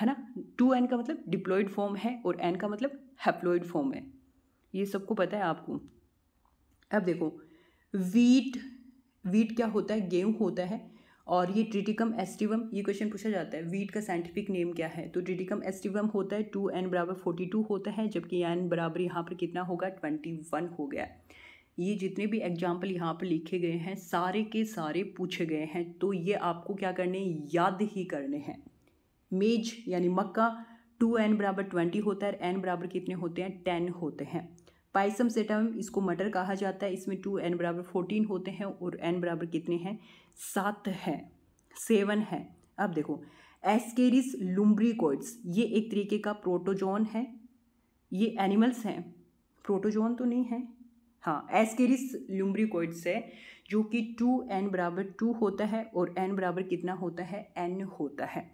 है ना टू एन का मतलब डिप्लोइड फॉर्म है और एन का मतलब हैप्लोइड फॉर्म है ये सबको पता है आपको अब देखो वीट वीट क्या होता है गेहूँ होता है और ये ट्रिटिकम एस्टिवम ये क्वेश्चन पूछा जाता है वीट का साइंटिफिक नेम क्या है तो ट्रिटिकम एस्टिवम होता है टू एन बराबर फोर्टी टू होता है जबकि एन बराबर यहाँ पर कितना होगा ट्वेंटी वन हो गया ये जितने भी एग्जाम्पल यहाँ पर लिखे गए हैं सारे के सारे पूछे गए हैं तो ये आपको क्या करने याद ही करने हैं मेज यानी मक्का टू एन बराबर ट्वेंटी होता है एन बराबर कितने होते हैं टेन होते हैं पाइसम सेटम इसको मटर कहा जाता है इसमें टू एन बराबर फोर्टीन होते हैं और एन बराबर कितने हैं सात हैं सेवन है अब देखो एस्केरिस लुम्ब्रिकोइड्स ये एक तरीके का प्रोटोजोन है ये एनिमल्स हैं प्रोटोजोन तो नहीं है हाँ एस्केरिस लुम्ब्रिकोइड्स है जो कि टू एन बराबर टू होता है और एन बराबर कितना होता है एन होता है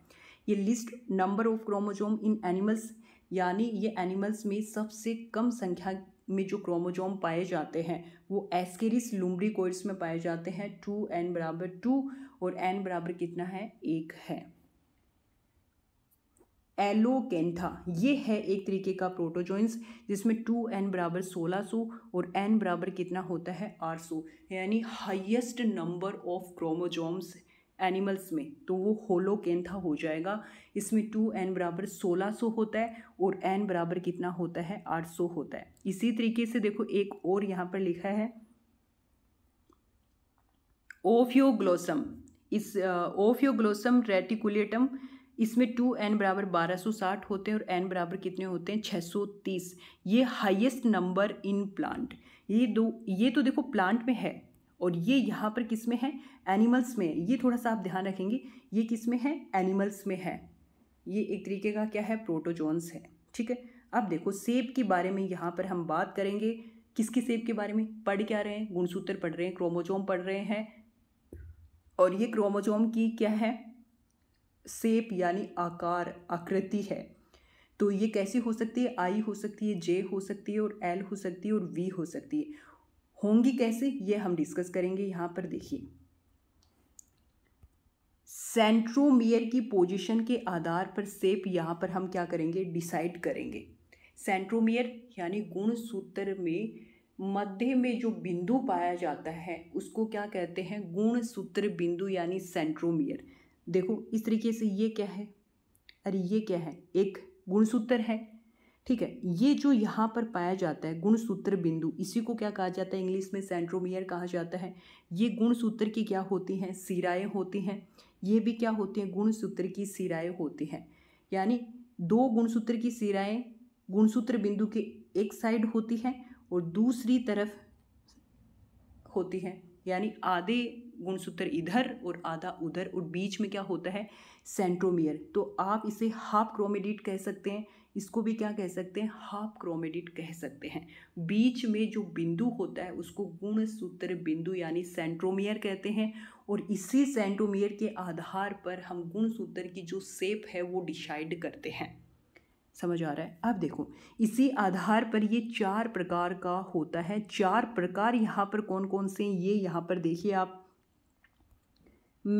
ये list number of chromosome in animals यानी ये एनिमल्स में सबसे कम संख्या में जो क्रोमोजोम पाए जाते हैं वो एस्केरिस लुम्ब्रिकोइड्स में पाए जाते हैं टू एन बराबर टू और एन बराबर कितना है एक है एलोकेंथा ये है एक तरीके का प्रोटोजोइंस जिसमें टू एन बराबर सोलह सौ और एन बराबर कितना होता है आठ सौ यानी highest number of chromosomes animals में तो वो होलो केंथा हो जाएगा इसमें टू एन बराबर सोलह सौ होता है और एन बराबर कितना होता है आठ सौ होता है इसी तरीके से देखो एक और यहाँ पर लिखा है ओफियोग्लोसम इस ओफियोग्लोसम रेटिकुलेटम इसमें टू एन बराबर बारह सौ साठ होते हैं और एन बराबर कितने होते हैं छः सौ तीस ये हाइएस्ट नंबर इन प्लांट ये दो ये तो देखो प्लांट में है और ये यहाँ पर किस में है एनिमल्स में ये थोड़ा सा आप ध्यान रखेंगे ये किस में है एनिमल्स में है ये एक तरीके का क्या है प्रोटोजोन्स है ठीक है अब देखो सेब के बारे में यहाँ पर हम बात करेंगे किसके सेब के बारे में पढ़ क्या रहे हैं गुणसूत्र पढ़ रहे हैं क्रोमोजोम पढ़ रहे हैं और ये क्रोमोजोम की क्या है सेप यानी आकार आकृति है तो ये कैसी हो सकती है आई हो सकती है जे हो सकती है और एल हो सकती है और वी हो सकती है होंगी कैसे ये हम डिस्कस करेंगे यहाँ पर देखिए सेंट्रोमियर की पोजीशन के आधार पर सेप यहाँ पर हम क्या करेंगे डिसाइड करेंगे सेंट्रोमियर यानी गुण सूत्र में मध्य में जो बिंदु पाया जाता है उसको क्या कहते हैं गुण सूत्र बिंदु यानी सेंट्रोमियर देखो इस तरीके से ये क्या है अरे ये क्या है एक गुणसूत्र है ठीक है ये जो यहाँ पर पाया जाता है गुणसूत्र बिंदु इसी को क्या कहा जाता है इंग्लिश में सेंट्रोमियर कहा जाता है ये गुणसूत्र की क्या होती हैं सिराएँ होती हैं ये भी क्या होती हैं गुणसूत्र की सिराएँ होती हैं यानी दो गुणसूत्र की सिराएँ गुणसूत्र बिंदु के एक साइड होती हैं और दूसरी तरफ होती हैं यानी आधे गुणसूत्र इधर और आधा उधर और बीच में क्या होता है सेंट्रोमियर तो आप इसे हाफ क्रोमेडिट कह सकते हैं इसको भी क्या कह सकते हैं हाफ क्रोमेडिट कह सकते हैं बीच में जो बिंदु होता है उसको गुण सूत्र बिंदु यानी सेंट्रोमियर कहते हैं और इसी सेंट्रोमियर के आधार पर हम गुण सूत्र की जो सेप है वो डिसाइड करते हैं समझ आ रहा है अब देखो इसी आधार पर ये चार प्रकार का होता है चार प्रकार यहाँ पर कौन कौन से ये यहाँ पर देखिए आप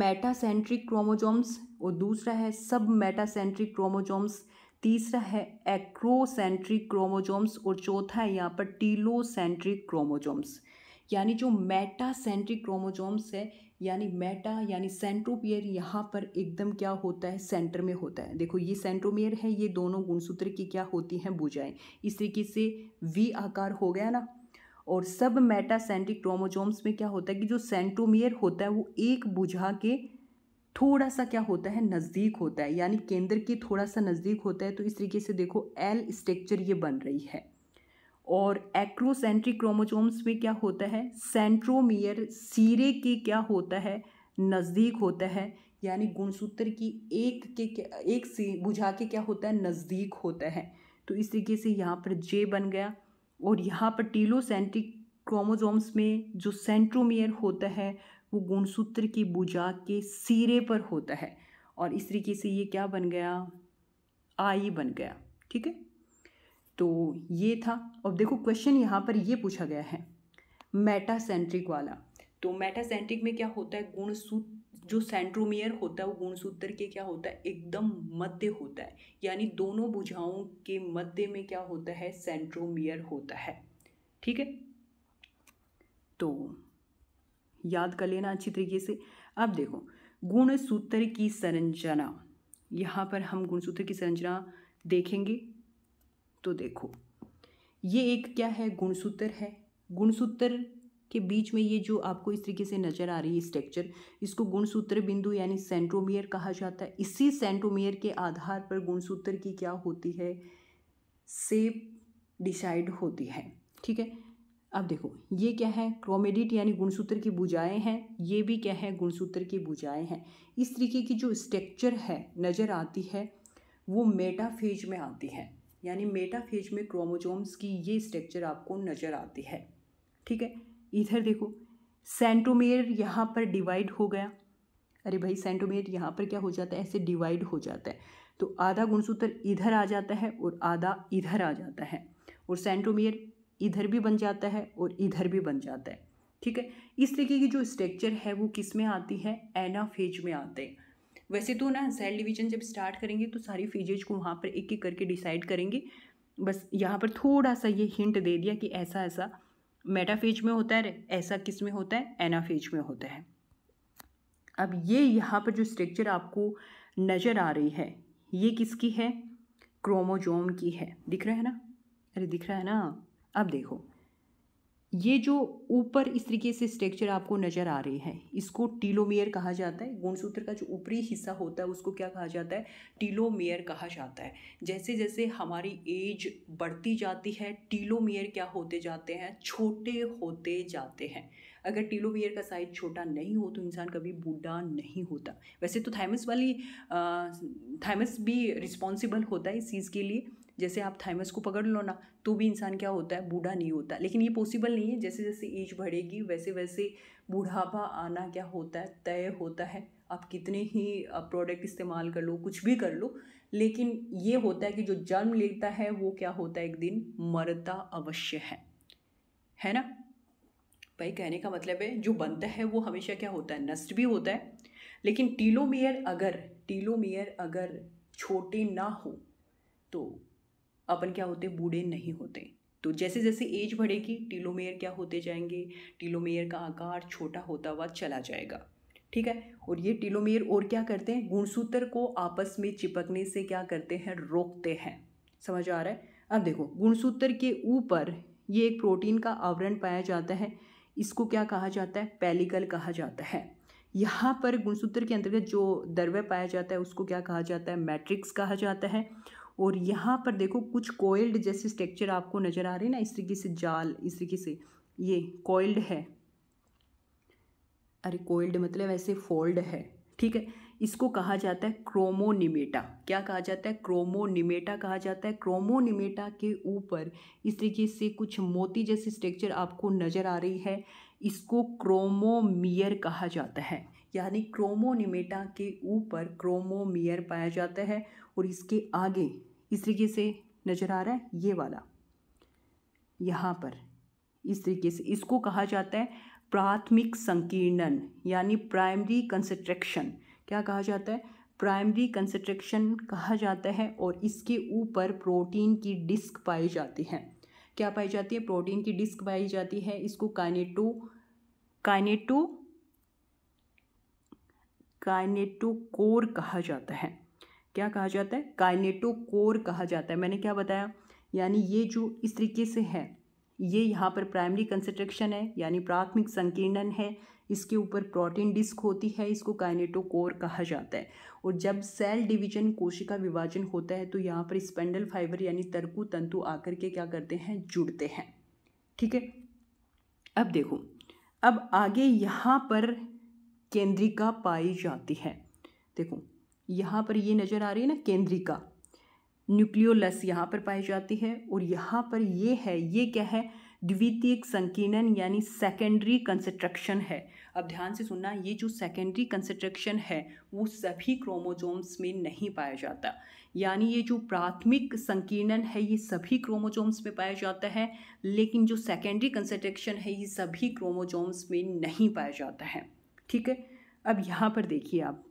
मेटासेंट्रिक क्रोमोजोम्स और दूसरा है सब मेटासेंट्रिक क्रोमोजोम्स तीसरा है एक्रोसेंट्रिक क्रोमोजोम्स और चौथा है यहाँ पर टीलोसेंट्रिक क्रोमोजोम्स यानी जो मेटासेंट्रिक क्रोमोजोम्स है यानी मेटा यानी सेंट्रोपियर यहाँ पर एकदम क्या होता है सेंटर में होता है देखो ये सेंट्रोमियर है ये दोनों गुणसूत्र की क्या होती हैं बुझाएँ इस तरीके से वी आकार हो गया ना और सब मेटासेंट्रिक क्रोमोजोम्स में क्या होता है कि जो सेंट्रोमियर होता है वो एक बुझा के थोड़ा सा क्या होता है नज़दीक होता है यानी केंद्र के थोड़ा सा नज़दीक होता है तो इस तरीके से देखो एल स्ट्रक्चर ये बन रही है और एक्रोसेंट्रिक क्रोमोजोम्स में क्या होता है सेंट्रोमियर सीरे के क्या होता है नज़दीक होता है यानी गुणसूत्र की एक के एक से बुझा के क्या होता है नज़दीक होता है तो इस तरीके से यहाँ पर जे बन गया और यहाँ पर टीलोसेंट्रिक क्रोमोजोम्स में जो सेंट्रोमियर होता है वो गुणसूत्र की बुजा के सिरे पर होता है और इस तरीके से ये क्या बन गया आई बन गया ठीक है तो ये था अब देखो क्वेश्चन यहाँ पर ये पूछा गया है मेटासेंट्रिक वाला तो मेटासेंट्रिक में क्या होता है गुणसूत्र जो सेंट्रोमियर होता है वो गुणसूत्र के क्या होता है एकदम मध्य होता है यानी दोनों बुझाओं के मध्य में क्या होता है सेंट्रोमियर होता है ठीक है तो याद कर लेना अच्छी तरीके से अब देखो गुण सूत्र की संरचना यहाँ पर हम गुणसूत्र की संरचना देखेंगे तो देखो ये एक क्या है गुणसूत्र है गुणसूत्र के बीच में ये जो आपको इस तरीके से नज़र आ रही है स्ट्रक्चर इसको गुणसूत्र बिंदु यानी सेंट्रोमियर कहा जाता है इसी सेंट्रोमियर के आधार पर गुणसूत्र की क्या होती है सेप डिसाइड होती है ठीक है अब देखो ये क्या है क्रोमेडिट यानी गुणसूत्र की बुझाएँ हैं ये भी क्या है गुणसूत्र की बुझाएँ हैं इस तरीके की जो स्ट्रक्चर है नज़र आती है वो मेटाफेज में आती है यानी मेटाफेज में क्रोमोजोम्स की ये स्ट्रक्चर आपको नज़र आती है ठीक है इधर देखो सेंटोमेयर यहाँ पर डिवाइड हो गया अरे भाई सेंटोमेयर यहाँ पर क्या हो जाता है ऐसे डिवाइड हो जाता है तो आधा गुणसूत्र इधर आ जाता है और आधा इधर आ जाता है और सेंटोमेयर इधर भी बन जाता है और इधर भी बन जाता है ठीक है इस तरीके की जो स्ट्रक्चर है वो किस में आती है फेज में आते हैं वैसे तो ना सेल डिवीजन जब स्टार्ट करेंगे तो सारी फेजेज को वहाँ पर एक एक करके डिसाइड करेंगे बस यहाँ पर थोड़ा सा ये हिंट दे दिया कि ऐसा ऐसा मेटाफेज में होता है ऐसा किस में होता है फेज में होता है अब ये यहाँ पर जो स्ट्रक्चर आपको नज़र आ रही है ये किसकी है क्रोमोजोम की है दिख रहा है ना अरे दिख रहा है ना अब देखो ये जो ऊपर इस तरीके से स्ट्रक्चर आपको नज़र आ रही है इसको टीलोमेयर कहा जाता है गुणसूत्र का जो ऊपरी हिस्सा होता है उसको क्या कहा जाता है टीलोमेयर कहा जाता है जैसे जैसे हमारी एज बढ़ती जाती है टीलोमेयर क्या होते जाते हैं छोटे होते जाते हैं अगर टीलोमियर का साइज छोटा नहीं हो तो इंसान कभी बूढ़ा नहीं होता वैसे तो थाइमस वाली थाइमस भी रिस्पॉन्सिबल होता है इस चीज़ के लिए जैसे आप थाइमस को पकड़ लो ना तो भी इंसान क्या होता है बूढ़ा नहीं होता लेकिन ये पॉसिबल नहीं है जैसे जैसे एज बढ़ेगी वैसे वैसे बूढ़ापा आना क्या होता है तय होता है आप कितने ही प्रोडक्ट इस्तेमाल कर लो कुछ भी कर लो लेकिन ये होता है कि जो जन्म लेता है वो क्या होता है एक दिन मरता अवश्य है है ना भाई कहने का मतलब है जो बनता है वो हमेशा क्या होता है नष्ट भी होता है लेकिन टीलोमियर अगर टीलोमियर अगर छोटे ना हो तो अपन क्या होते बूढ़े नहीं होते तो जैसे जैसे एज बढ़ेगी टीलोमेयर क्या होते जाएंगे टीलोमेयर का आकार छोटा होता हुआ चला जाएगा ठीक है और ये टीलोमेयर और क्या करते हैं गुणसूत्र को आपस में चिपकने से क्या करते हैं रोकते हैं समझ आ रहा है अब देखो गुणसूत्र के ऊपर ये एक प्रोटीन का आवरण पाया जाता है इसको क्या कहा जाता है पैलिकल कहा जाता है यहाँ पर गुणसूत्र के अंतर्गत जो द्रव्य पाया जाता है उसको क्या कहा जाता है मैट्रिक्स कहा जाता है और यहाँ पर देखो कुछ कोयल्ड जैसे स्ट्रक्चर आपको नज़र आ रहे हैं ना इस तरीके से जाल इस तरीके से ये कोयल्ड है अरे कोयल्ड मतलब ऐसे फोल्ड है ठीक है इसको कहा जाता है क्रोमोनिमेटा क्या कहा जाता है क्रोमोनिमेटा कहा जाता है क्रोमोनिमेटा के ऊपर इस तरीके से कुछ मोती जैसी स्ट्रक्चर आपको नज़र आ रही है इसको क्रोमोमियर कहा जाता है यानी क्रोमोनिमेटा के ऊपर क्रोमोमियर पाया जाता है और इसके आगे इस तरीके से नज़र आ रहा है ये वाला यहाँ पर इस तरीके से इसको कहा जाता है प्राथमिक संकीर्णन यानी प्राइमरी कंसट्रक्शन क्या कहा जाता है प्राइमरी कंसट्रक्शन कहा जाता है और इसके ऊपर प्रोटीन की डिस्क पाई जाती है क्या पाई जाती है प्रोटीन की डिस्क पाई जाती है इसको काइनेटो काइनेटो काइनेटो कोर कहा जाता है क्या कहा जाता है काइनेटोकोर कहा जाता है मैंने क्या बताया यानी ये जो इस तरीके से है ये यहाँ पर प्राइमरी कंसट्रक्शन है यानी प्राथमिक संकीर्णन है इसके ऊपर प्रोटीन डिस्क होती है इसको काइनेटोकोर कहा जाता है और जब सेल डिवीजन कोशिका विभाजन होता है तो यहाँ पर स्पेंडल फाइबर यानी तर्कु तंतु आकर के क्या करते हैं जुड़ते हैं ठीक है अब देखो अब आगे यहाँ पर केंद्रिका पाई जाती है देखो यहाँ पर ये नज़र आ रही है ना केंद्रिका न्यूक्लियोलस यहाँ पर पाई जाती है और यहाँ पर ये है ये क्या है द्वितीयक संकीर्णन यानी सेकेंडरी कंसट्रक्शन है अब ध्यान से सुनना ये जो सेकेंडरी कंसट्रक्शन है वो सभी क्रोमोजोम्स में नहीं पाया जाता यानी ये जो प्राथमिक संकीर्णन है ये सभी क्रोमोजोम्स में पाया जाता है लेकिन जो सेकेंडरी कंसट्रक्शन है ये सभी क्रोमोजोम्स में नहीं पाया जाता है ठीक है अब यहाँ पर देखिए आप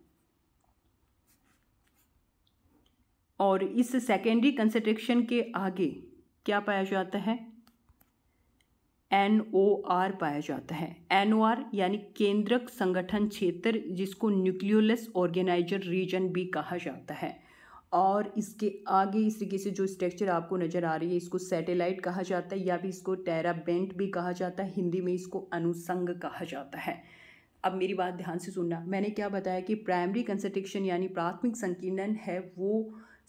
और इस सेकेंडरी कंसनट्रेशन के आगे क्या पाया जाता है एन ओ आर पाया जाता है एन ओ आर यानी केंद्रक संगठन क्षेत्र जिसको न्यूक्लियोलस ऑर्गेनाइजर रीजन भी कहा जाता है और इसके आगे इस तरीके से जो स्ट्रक्चर आपको नज़र आ रही है इसको सैटेलाइट कहा जाता है या भी इसको टेराबेंट भी कहा जाता है हिंदी में इसको अनुसंग कहा जाता है अब मेरी बात ध्यान से सुनना मैंने क्या बताया कि प्राइमरी कंसट्रक्शन यानी प्राथमिक संकीर्णन है वो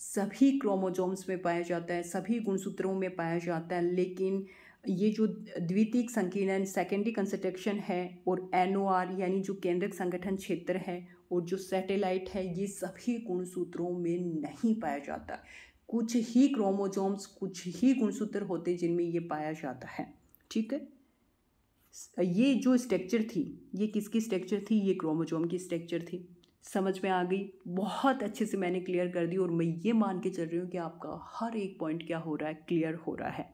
सभी क्रोमोजोम्स में पाया जाता है सभी गुणसूत्रों में पाया जाता है लेकिन ये जो द्वितीय संकीर्ण सेकेंडरी कंसट्रक्शन है और एन यानी जो केंद्रक संगठन क्षेत्र है और जो सैटेलाइट है ये सभी गुणसूत्रों में नहीं पाया जाता कुछ ही क्रोमोजोम्स कुछ ही गुणसूत्र होते जिनमें ये पाया जाता है ठीक है ये जो स्ट्रक्चर थी ये किसकी स्ट्रक्चर थी ये क्रोमोजोम की स्ट्रक्चर थी समझ में आ गई बहुत अच्छे से मैंने क्लियर कर दी और मैं ये मान के चल रही हूँ कि आपका हर एक पॉइंट क्या हो रहा है क्लियर हो रहा है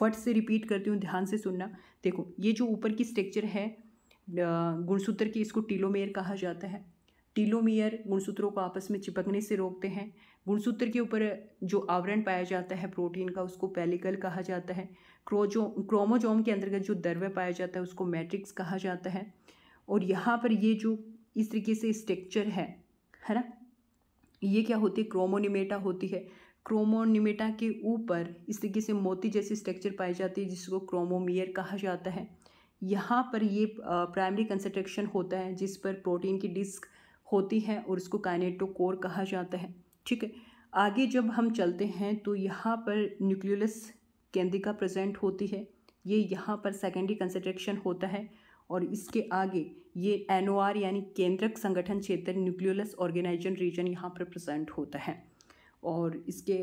फट से रिपीट करती हूँ ध्यान से सुनना देखो ये जो ऊपर की स्ट्रक्चर है गुणसूत्र की इसको टीलोमेयर कहा जाता है टीलोमेयर गुणसूत्रों को आपस में चिपकने से रोकते हैं गुणसूत्र के ऊपर जो आवरण पाया जाता है प्रोटीन का उसको पेलिकल कहा जाता है क्रोजो क्रोमोजोम के अंतर्गत जो दरवे पाया जाता है उसको मैट्रिक्स कहा जाता है और यहाँ पर ये जो इस तरीके से स्ट्रक्चर है है ना ये क्या होती है क्रोमोनिमेटा होती है क्रोमोनिमेटा के ऊपर इस तरीके से मोती जैसी स्ट्रक्चर पाई जाती है जिसको क्रोमोमियर कहा जाता है यहाँ पर ये प्राइमरी कंसट्रक्शन होता है जिस पर प्रोटीन की डिस्क होती है और इसको काइनेटोकोर कहा जाता है ठीक है आगे जब हम चलते हैं तो यहाँ पर न्यूक्लियस केंद्रिका प्रेजेंट होती है ये यहाँ पर सेकेंडरी कंसट्रक्शन होता है और इसके आगे ये एन यानी केंद्रक संगठन क्षेत्र न्यूक्लियोलस ऑर्गेनाइजेशन रीजन यहाँ पर प्रजेंट होता है और इसके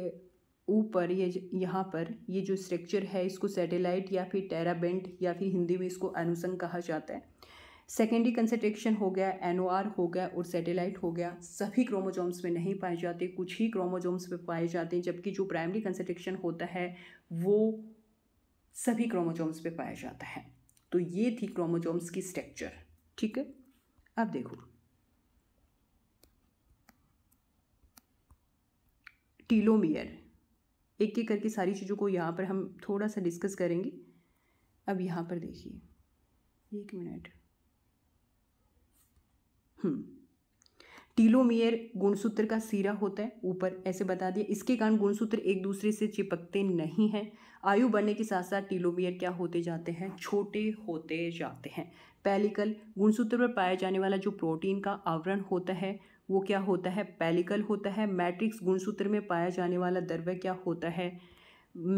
ऊपर ये यहाँ पर ये जो स्ट्रक्चर है इसको सैटेलाइट या फिर टेराबेंट या फिर हिंदी में इसको अनुसंग कहा जाता है सेकेंडरी कंसेंट्रेशन हो गया एन हो गया और सैटेलाइट हो गया सभी क्रोमोजोम्स में नहीं पाए जाते कुछ ही क्रोमोजोम्स में पाए जाते हैं जबकि जो प्राइमरी कंसेंट्रेशन होता है वो सभी क्रोमोजोम्स पे पाया जाता है तो ये थी क्रोमोजोम्स की स्ट्रक्चर ठीक है अब देखो टीलोमियर एक एक करके सारी चीज़ों को यहाँ पर हम थोड़ा सा डिस्कस करेंगे अब यहाँ पर देखिए एक मिनट हम्म टीलोमियर गुणसूत्र का सीरा होता है ऊपर ऐसे बता दिया इसके कारण गुणसूत्र एक दूसरे से चिपकते नहीं हैं आयु बढ़ने के साथ साथ टीलोमियर क्या होते जाते हैं छोटे होते जाते हैं पैलिकल गुणसूत्र पर पाया जाने वाला जो प्रोटीन का आवरण होता है वो क्या होता है पैलिकल होता है मैट्रिक्स गुणसूत्र में पाया जाने वाला द्रव्य क्या होता है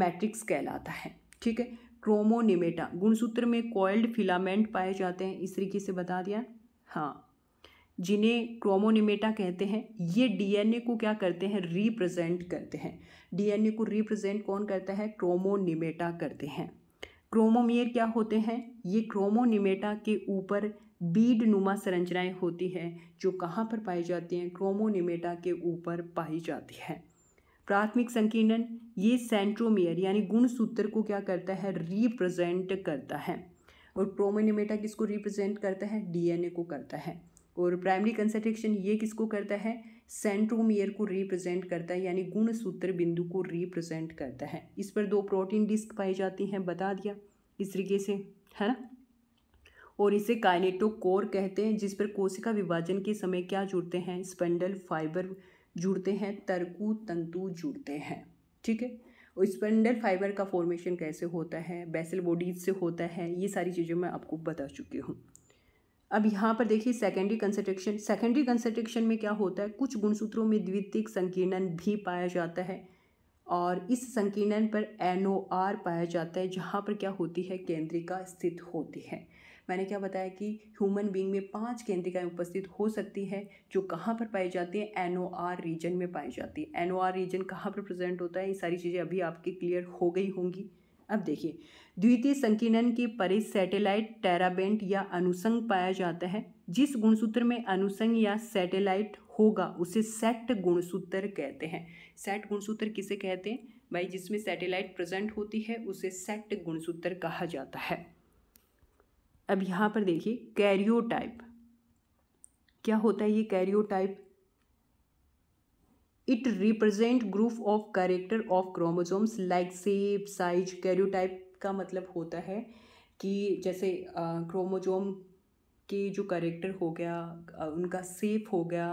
मैट्रिक्स कहलाता है ठीक है क्रोमोनिमेटा गुणसूत्र में कॉयल्ड फिलामेंट पाए जाते हैं इस तरीके से बता दिया हाँ जिन्हें क्रोमोनिमेटा कहते हैं ये डीएनए को क्या करते हैं रिप्रेजेंट करते हैं डीएनए को रिप्रेजेंट कौन करता है क्रोमोनिमेटा करते हैं क्रोमोमियर क्या होते हैं ये क्रोमोनिमेटा के ऊपर बीड नुमा संरचनाएँ होती हैं जो कहाँ पर पाई जाती हैं क्रोमोनिमेटा के ऊपर पाई जाती है प्राथमिक संकीर्णन ये सेंट्रोमियर यानी गुणसूत्र को क्या करता है रिप्रेजेंट करता है और क्रोमोनिमेटा किसको रिप्रेजेंट करता है डीएनए को करता है और प्राइमरी कंसंट्रेशन ये किसको करता है सेंट्रोमियर को रिप्रेजेंट करता है यानी गुण सूत्र बिंदु को रिप्रेजेंट करता है इस पर दो प्रोटीन डिस्क पाई जाती हैं बता दिया इस तरीके से है ना और इसे काइनेटोकोर कहते हैं जिस पर कोशिका विभाजन के समय क्या जुड़ते हैं स्पेंडल फाइबर जुड़ते हैं तरकु तंतु जुड़ते हैं ठीक है और स्पेंडल फाइबर का फॉर्मेशन कैसे होता है बेसल बॉडीज से होता है ये सारी चीज़ें मैं आपको बता चुकी हूँ अब यहाँ पर देखिए सेकेंडरी कंसंट्रेशन सेकेंडरी कंसंट्रेशन में क्या होता है कुछ गुणसूत्रों में द्वितीय संकीर्णन भी पाया जाता है और इस संकीर्णन पर एन ओ आर पाया जाता है जहाँ पर क्या होती है केंद्रिका स्थित होती है मैंने क्या बताया कि ह्यूमन बींग में पांच केंद्रिकाएँ उपस्थित हो सकती है जो कहाँ पर पाई जाती हैं एन ओ आर रीजन में पाई जाती है एन आर रीजन कहाँ पर प्रेजेंट होता है ये सारी चीज़ें अभी आपकी क्लियर हो गई होंगी अब देखिए द्वितीय संकीर्णन के परे सैटेलाइट टेराबेंट या अनुसंग पाया जाता है जिस गुणसूत्र में अनुसंग या सैटेलाइट होगा उसे सेट गुणसूत्र कहते हैं सेट गुणसूत्र किसे कहते हैं भाई जिसमें सैटेलाइट प्रेजेंट होती है उसे सेट गुणसूत्र कहा जाता है अब यहाँ पर देखिए कैरियोटाइप क्या होता है ये karyotype it represent group of character of chromosomes like shape size karyotype का मतलब होता है कि जैसे क्रोमोजोम के जो करेक्टर हो गया उनका सेप हो गया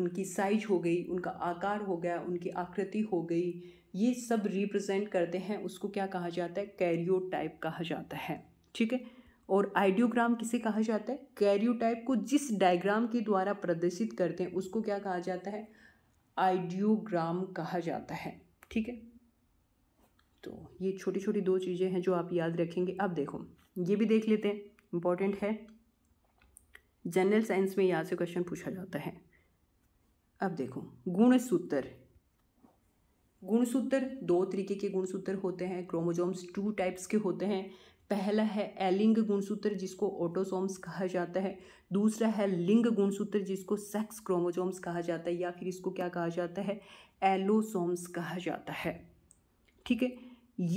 उनकी साइज हो गई उनका आकार हो गया उनकी आकृति हो गई ये सब रिप्रेजेंट करते हैं उसको क्या कहा जाता है कैरियोटाइप कहा जाता है ठीक है और आइडियोग्राम किसे कहा जाता है कैरियोटाइप को जिस डायग्राम के द्वारा प्रदर्शित करते हैं उसको क्या कहा जाता है आइडियोग्राम कहा जाता है ठीक है तो ये छोटी छोटी दो चीज़ें हैं जो आप याद रखेंगे अब देखो ये भी देख लेते हैं इम्पॉर्टेंट है जनरल साइंस में यहाँ से क्वेश्चन पूछा जाता है अब देखो गुण सूत्र गुणसूत्र दो तरीके के गुणसूत्र होते हैं क्रोमोजोम्स टू टाइप्स के होते हैं पहला है एलिंग गुणसूत्र जिसको ऑटोसोम्स कहा जाता है दूसरा है लिंग गुणसूत्र जिसको सेक्स क्रोमोजोम्स कहा जाता है या फिर इसको क्या कहा जाता है एलोसोम्स कहा जाता है ठीक है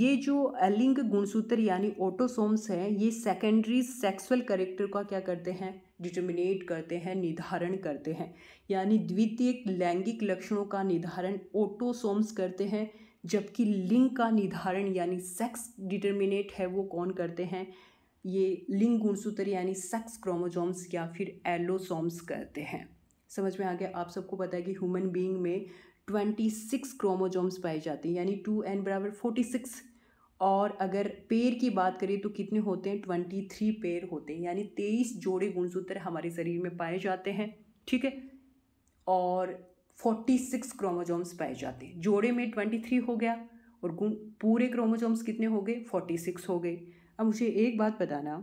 ये जो एलिंग गुणसूत्र यानी ऑटोसोम्स हैं ये सेकेंडरी सेक्सुअल करेक्टर का क्या करते हैं डिटर्मिनेट करते हैं निर्धारण करते हैं यानी द्वितीय लैंगिक लक्षणों का निर्धारण ओटोसोम्स करते हैं जबकि लिंग का निर्धारण यानी सेक्स डिटर्मिनेट है वो कौन करते हैं ये लिंग गुणसूत्र यानी सेक्स क्रोमोजोम्स या फिर एलोसोम्स करते हैं समझ में आ गया आप सबको पता है कि ह्यूमन बीइंग में ट्वेंटी सिक्स क्रोमोजोम्स पाए जाते हैं यानी टू एन बराबर फोर्टी सिक्स और अगर पैर की बात करें तो कितने होते हैं ट्वेंटी थ्री पैर होते हैं यानी तेईस जोड़े गुणसूत्र हमारे शरीर में पाए जाते हैं ठीक है और फोर्टी सिक्स क्रोमोजोम्स पाए जाते हैं जोड़े में ट्वेंटी थ्री हो गया और गुण पूरे क्रोमोजोम्स कितने हो गए फोर्टी सिक्स हो गए अब मुझे एक बात बताना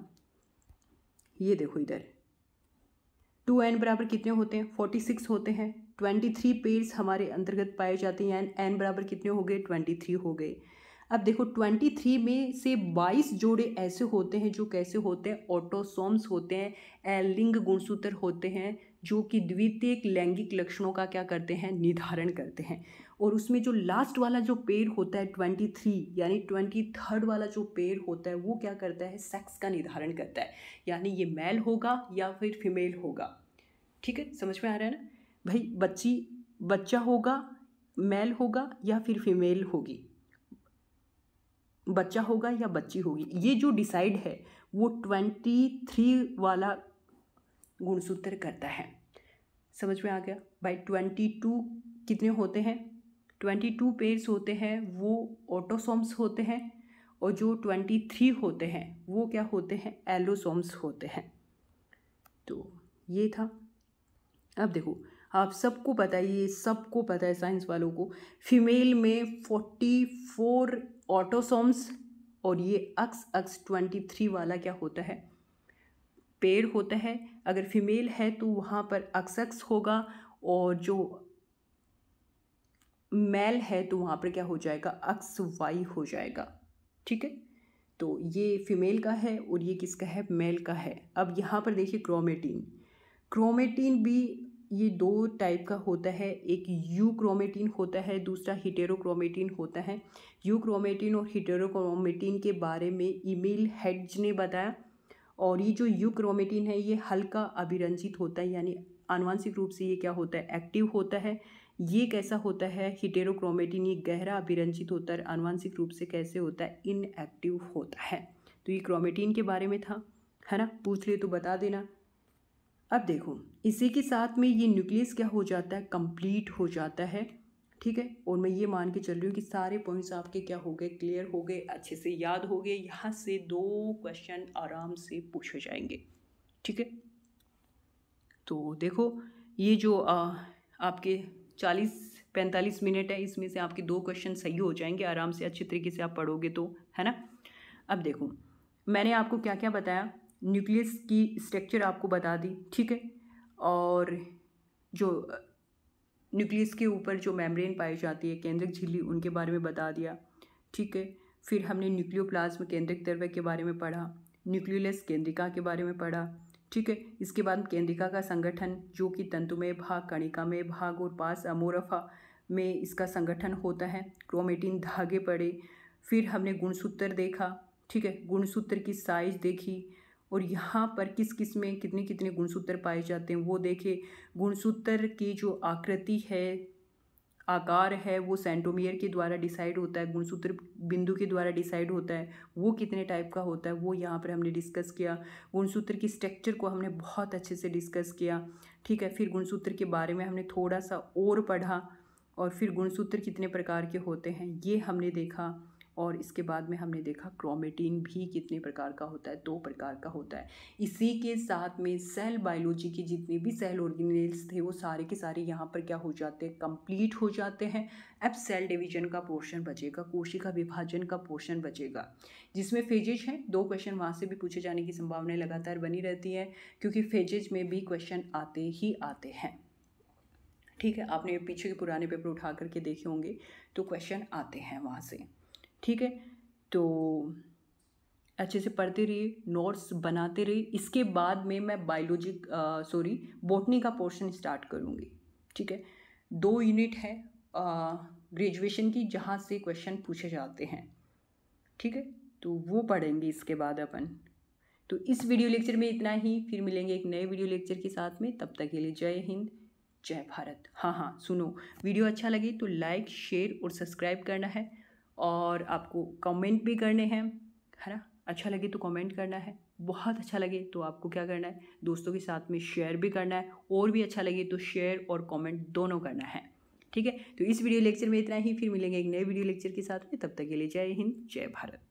ये देखो इधर टू एन बराबर कितने होते हैं फोर्टी सिक्स होते हैं ट्वेंटी थ्री पेयर्स हमारे अंतर्गत पाए जाते हैं एन एन बराबर कितने हो गए ट्वेंटी थ्री हो गए अब देखो ट्वेंटी थ्री में से बाईस जोड़े ऐसे होते हैं जो कैसे होते हैं ऑटोसोम्स होते हैं लिंग गुणसूत्र होते हैं जो कि द्वितीयक लैंगिक लक्षणों का क्या करते हैं निर्धारण करते हैं और उसमें जो लास्ट वाला जो पेड़ होता है ट्वेंटी थ्री यानी ट्वेंटी थर्ड वाला जो पेड़ होता है वो क्या करता है सेक्स का निर्धारण करता है यानी ये मेल होगा या फिर फीमेल होगा ठीक है समझ में आ रहा है ना भाई बच्ची बच्चा होगा मेल होगा या फिर फीमेल होगी बच्चा होगा या बच्ची होगी ये जो डिसाइड है वो ट्वेंटी थ्री वाला गुणसूत्र करता है समझ में आ गया भाई ट्वेंटी टू कितने होते हैं ट्वेंटी टू पेयर्स होते हैं वो ऑटोसोम्स होते हैं और जो ट्वेंटी थ्री होते हैं वो क्या होते हैं एलोसोम्स होते हैं तो ये था अब देखो आप सबको पता है ये सबको पता है साइंस वालों को फीमेल में फोर्टी फोर ऑटोसोम्स और ये अक्स अक्स ट्वेंटी थ्री वाला क्या होता है पेड़ होता है अगर फीमेल है तो वहाँ पर अक्स अक्स होगा और जो मेल है तो वहाँ पर क्या हो जाएगा अक्स वाई हो जाएगा ठीक है तो ये फीमेल का है और ये किसका है मेल का है अब यहाँ पर देखिए क्रोमेटीन क्रोमेटीन भी ये दो टाइप का होता है एक यूक्रोमेटिन होता है दूसरा हिटेरोक्रोमेटिन होता है यूक्रोमेटिन और हिटेरोक्रोमेटिन के बारे में ईमेल हेड्ज ने बताया और ये जो यूक्रोमेटिन है ये हल्का अभिरंजित होता है यानी आनुवंशिक रूप से ये क्या होता है एक्टिव होता है ये कैसा होता है हिटेरोक्रोमेटिन ये गहरा अभिरंजित होता है आनुवंशिक रूप से कैसे होता है इनएक्टिव होता है तो ये क्रोमेटिन के बारे में था है ना पूछ लिए तो बता देना अब देखो इसी के साथ में ये न्यूक्लियस क्या हो जाता है कंप्लीट हो जाता है ठीक है और मैं ये मान के चल रही हूँ कि सारे पॉइंट्स आपके क्या हो गए क्लियर हो गए अच्छे से याद हो गए यहाँ से दो क्वेश्चन आराम से पूछे जाएंगे ठीक है तो देखो ये जो आ, आपके चालीस पैंतालीस मिनट है इसमें से आपके दो क्वेश्चन सही हो जाएंगे आराम से अच्छे तरीके से आप पढ़ोगे तो है ना अब देखो मैंने आपको क्या क्या बताया न्यूक्लियस की स्ट्रक्चर आपको बता दी ठीक है और जो न्यूक्लियस के ऊपर जो मेम्ब्रेन पाई जाती है केंद्रक झिल्ली उनके बारे में बता दिया ठीक है फिर हमने न्यूक्लियोप्लाज्म केंद्रक द्रव्य के बारे में पढ़ा न्यूक्लियोलस केंद्रिका के बारे में पढ़ा ठीक है इसके बाद केंद्रिका का संगठन जो कि तंतुमय भाग कणिका में भाग और पास अमोरफा में इसका संगठन होता है क्रोमेटिन धागे पड़े फिर हमने गुणसूत्र देखा ठीक है गुणसूत्र की साइज देखी और यहाँ पर किस किस में कितने कितने गुणसूत्र पाए जाते हैं वो देखें गुणसूत्र की जो आकृति है आकार है वो सेंटोमियर के द्वारा डिसाइड होता है गुणसूत्र बिंदु के द्वारा डिसाइड होता है वो कितने टाइप का होता है वो यहाँ पर हमने डिस्कस किया गुणसूत्र की स्ट्रक्चर को हमने बहुत अच्छे से डिस्कस किया ठीक है फिर गुणसूत्र के बारे में हमने थोड़ा सा और पढ़ा और फिर गुणसूत्र कितने प्रकार के होते हैं ये हमने देखा और इसके बाद में हमने देखा क्रोमेटीन भी कितने प्रकार का होता है दो प्रकार का होता है इसी के साथ में सेल बायोलॉजी के जितने भी सेल ऑर्गेनेल्स थे वो सारे के सारे यहाँ पर क्या हो जाते हैं कंप्लीट हो जाते हैं अब सेल डिवीजन का पोर्शन बचेगा कोशिका विभाजन का पोर्शन बचेगा जिसमें फेजेज है दो क्वेश्चन वहाँ से भी पूछे जाने की संभावना लगातार बनी रहती है क्योंकि फेजेज में भी क्वेश्चन आते ही आते हैं ठीक है आपने पीछे के पुराने पेपर उठा करके देखे होंगे तो क्वेश्चन आते हैं वहाँ से ठीक है तो अच्छे से पढ़ते रहिए नोट्स बनाते रहिए इसके बाद में मैं बायोलॉजी सॉरी बोटनी का पोर्शन स्टार्ट करूँगी ठीक है दो यूनिट है ग्रेजुएशन की जहाँ से क्वेश्चन पूछे जाते हैं ठीक है तो वो पढ़ेंगे इसके बाद अपन तो इस वीडियो लेक्चर में इतना ही फिर मिलेंगे एक नए वीडियो लेक्चर के साथ में तब तक के लिए जय हिंद जय भारत हाँ हाँ सुनो वीडियो अच्छा लगे तो लाइक शेयर और सब्सक्राइब करना है और आपको कमेंट भी करने हैं है ना अच्छा लगे तो कमेंट करना है बहुत अच्छा लगे तो आपको क्या करना है दोस्तों के साथ में शेयर भी करना है और भी अच्छा लगे तो शेयर और कमेंट दोनों करना है ठीक है तो इस वीडियो लेक्चर में इतना ही फिर मिलेंगे एक नए वीडियो लेक्चर के साथ में तब तक के लिए जय हिंद जय भारत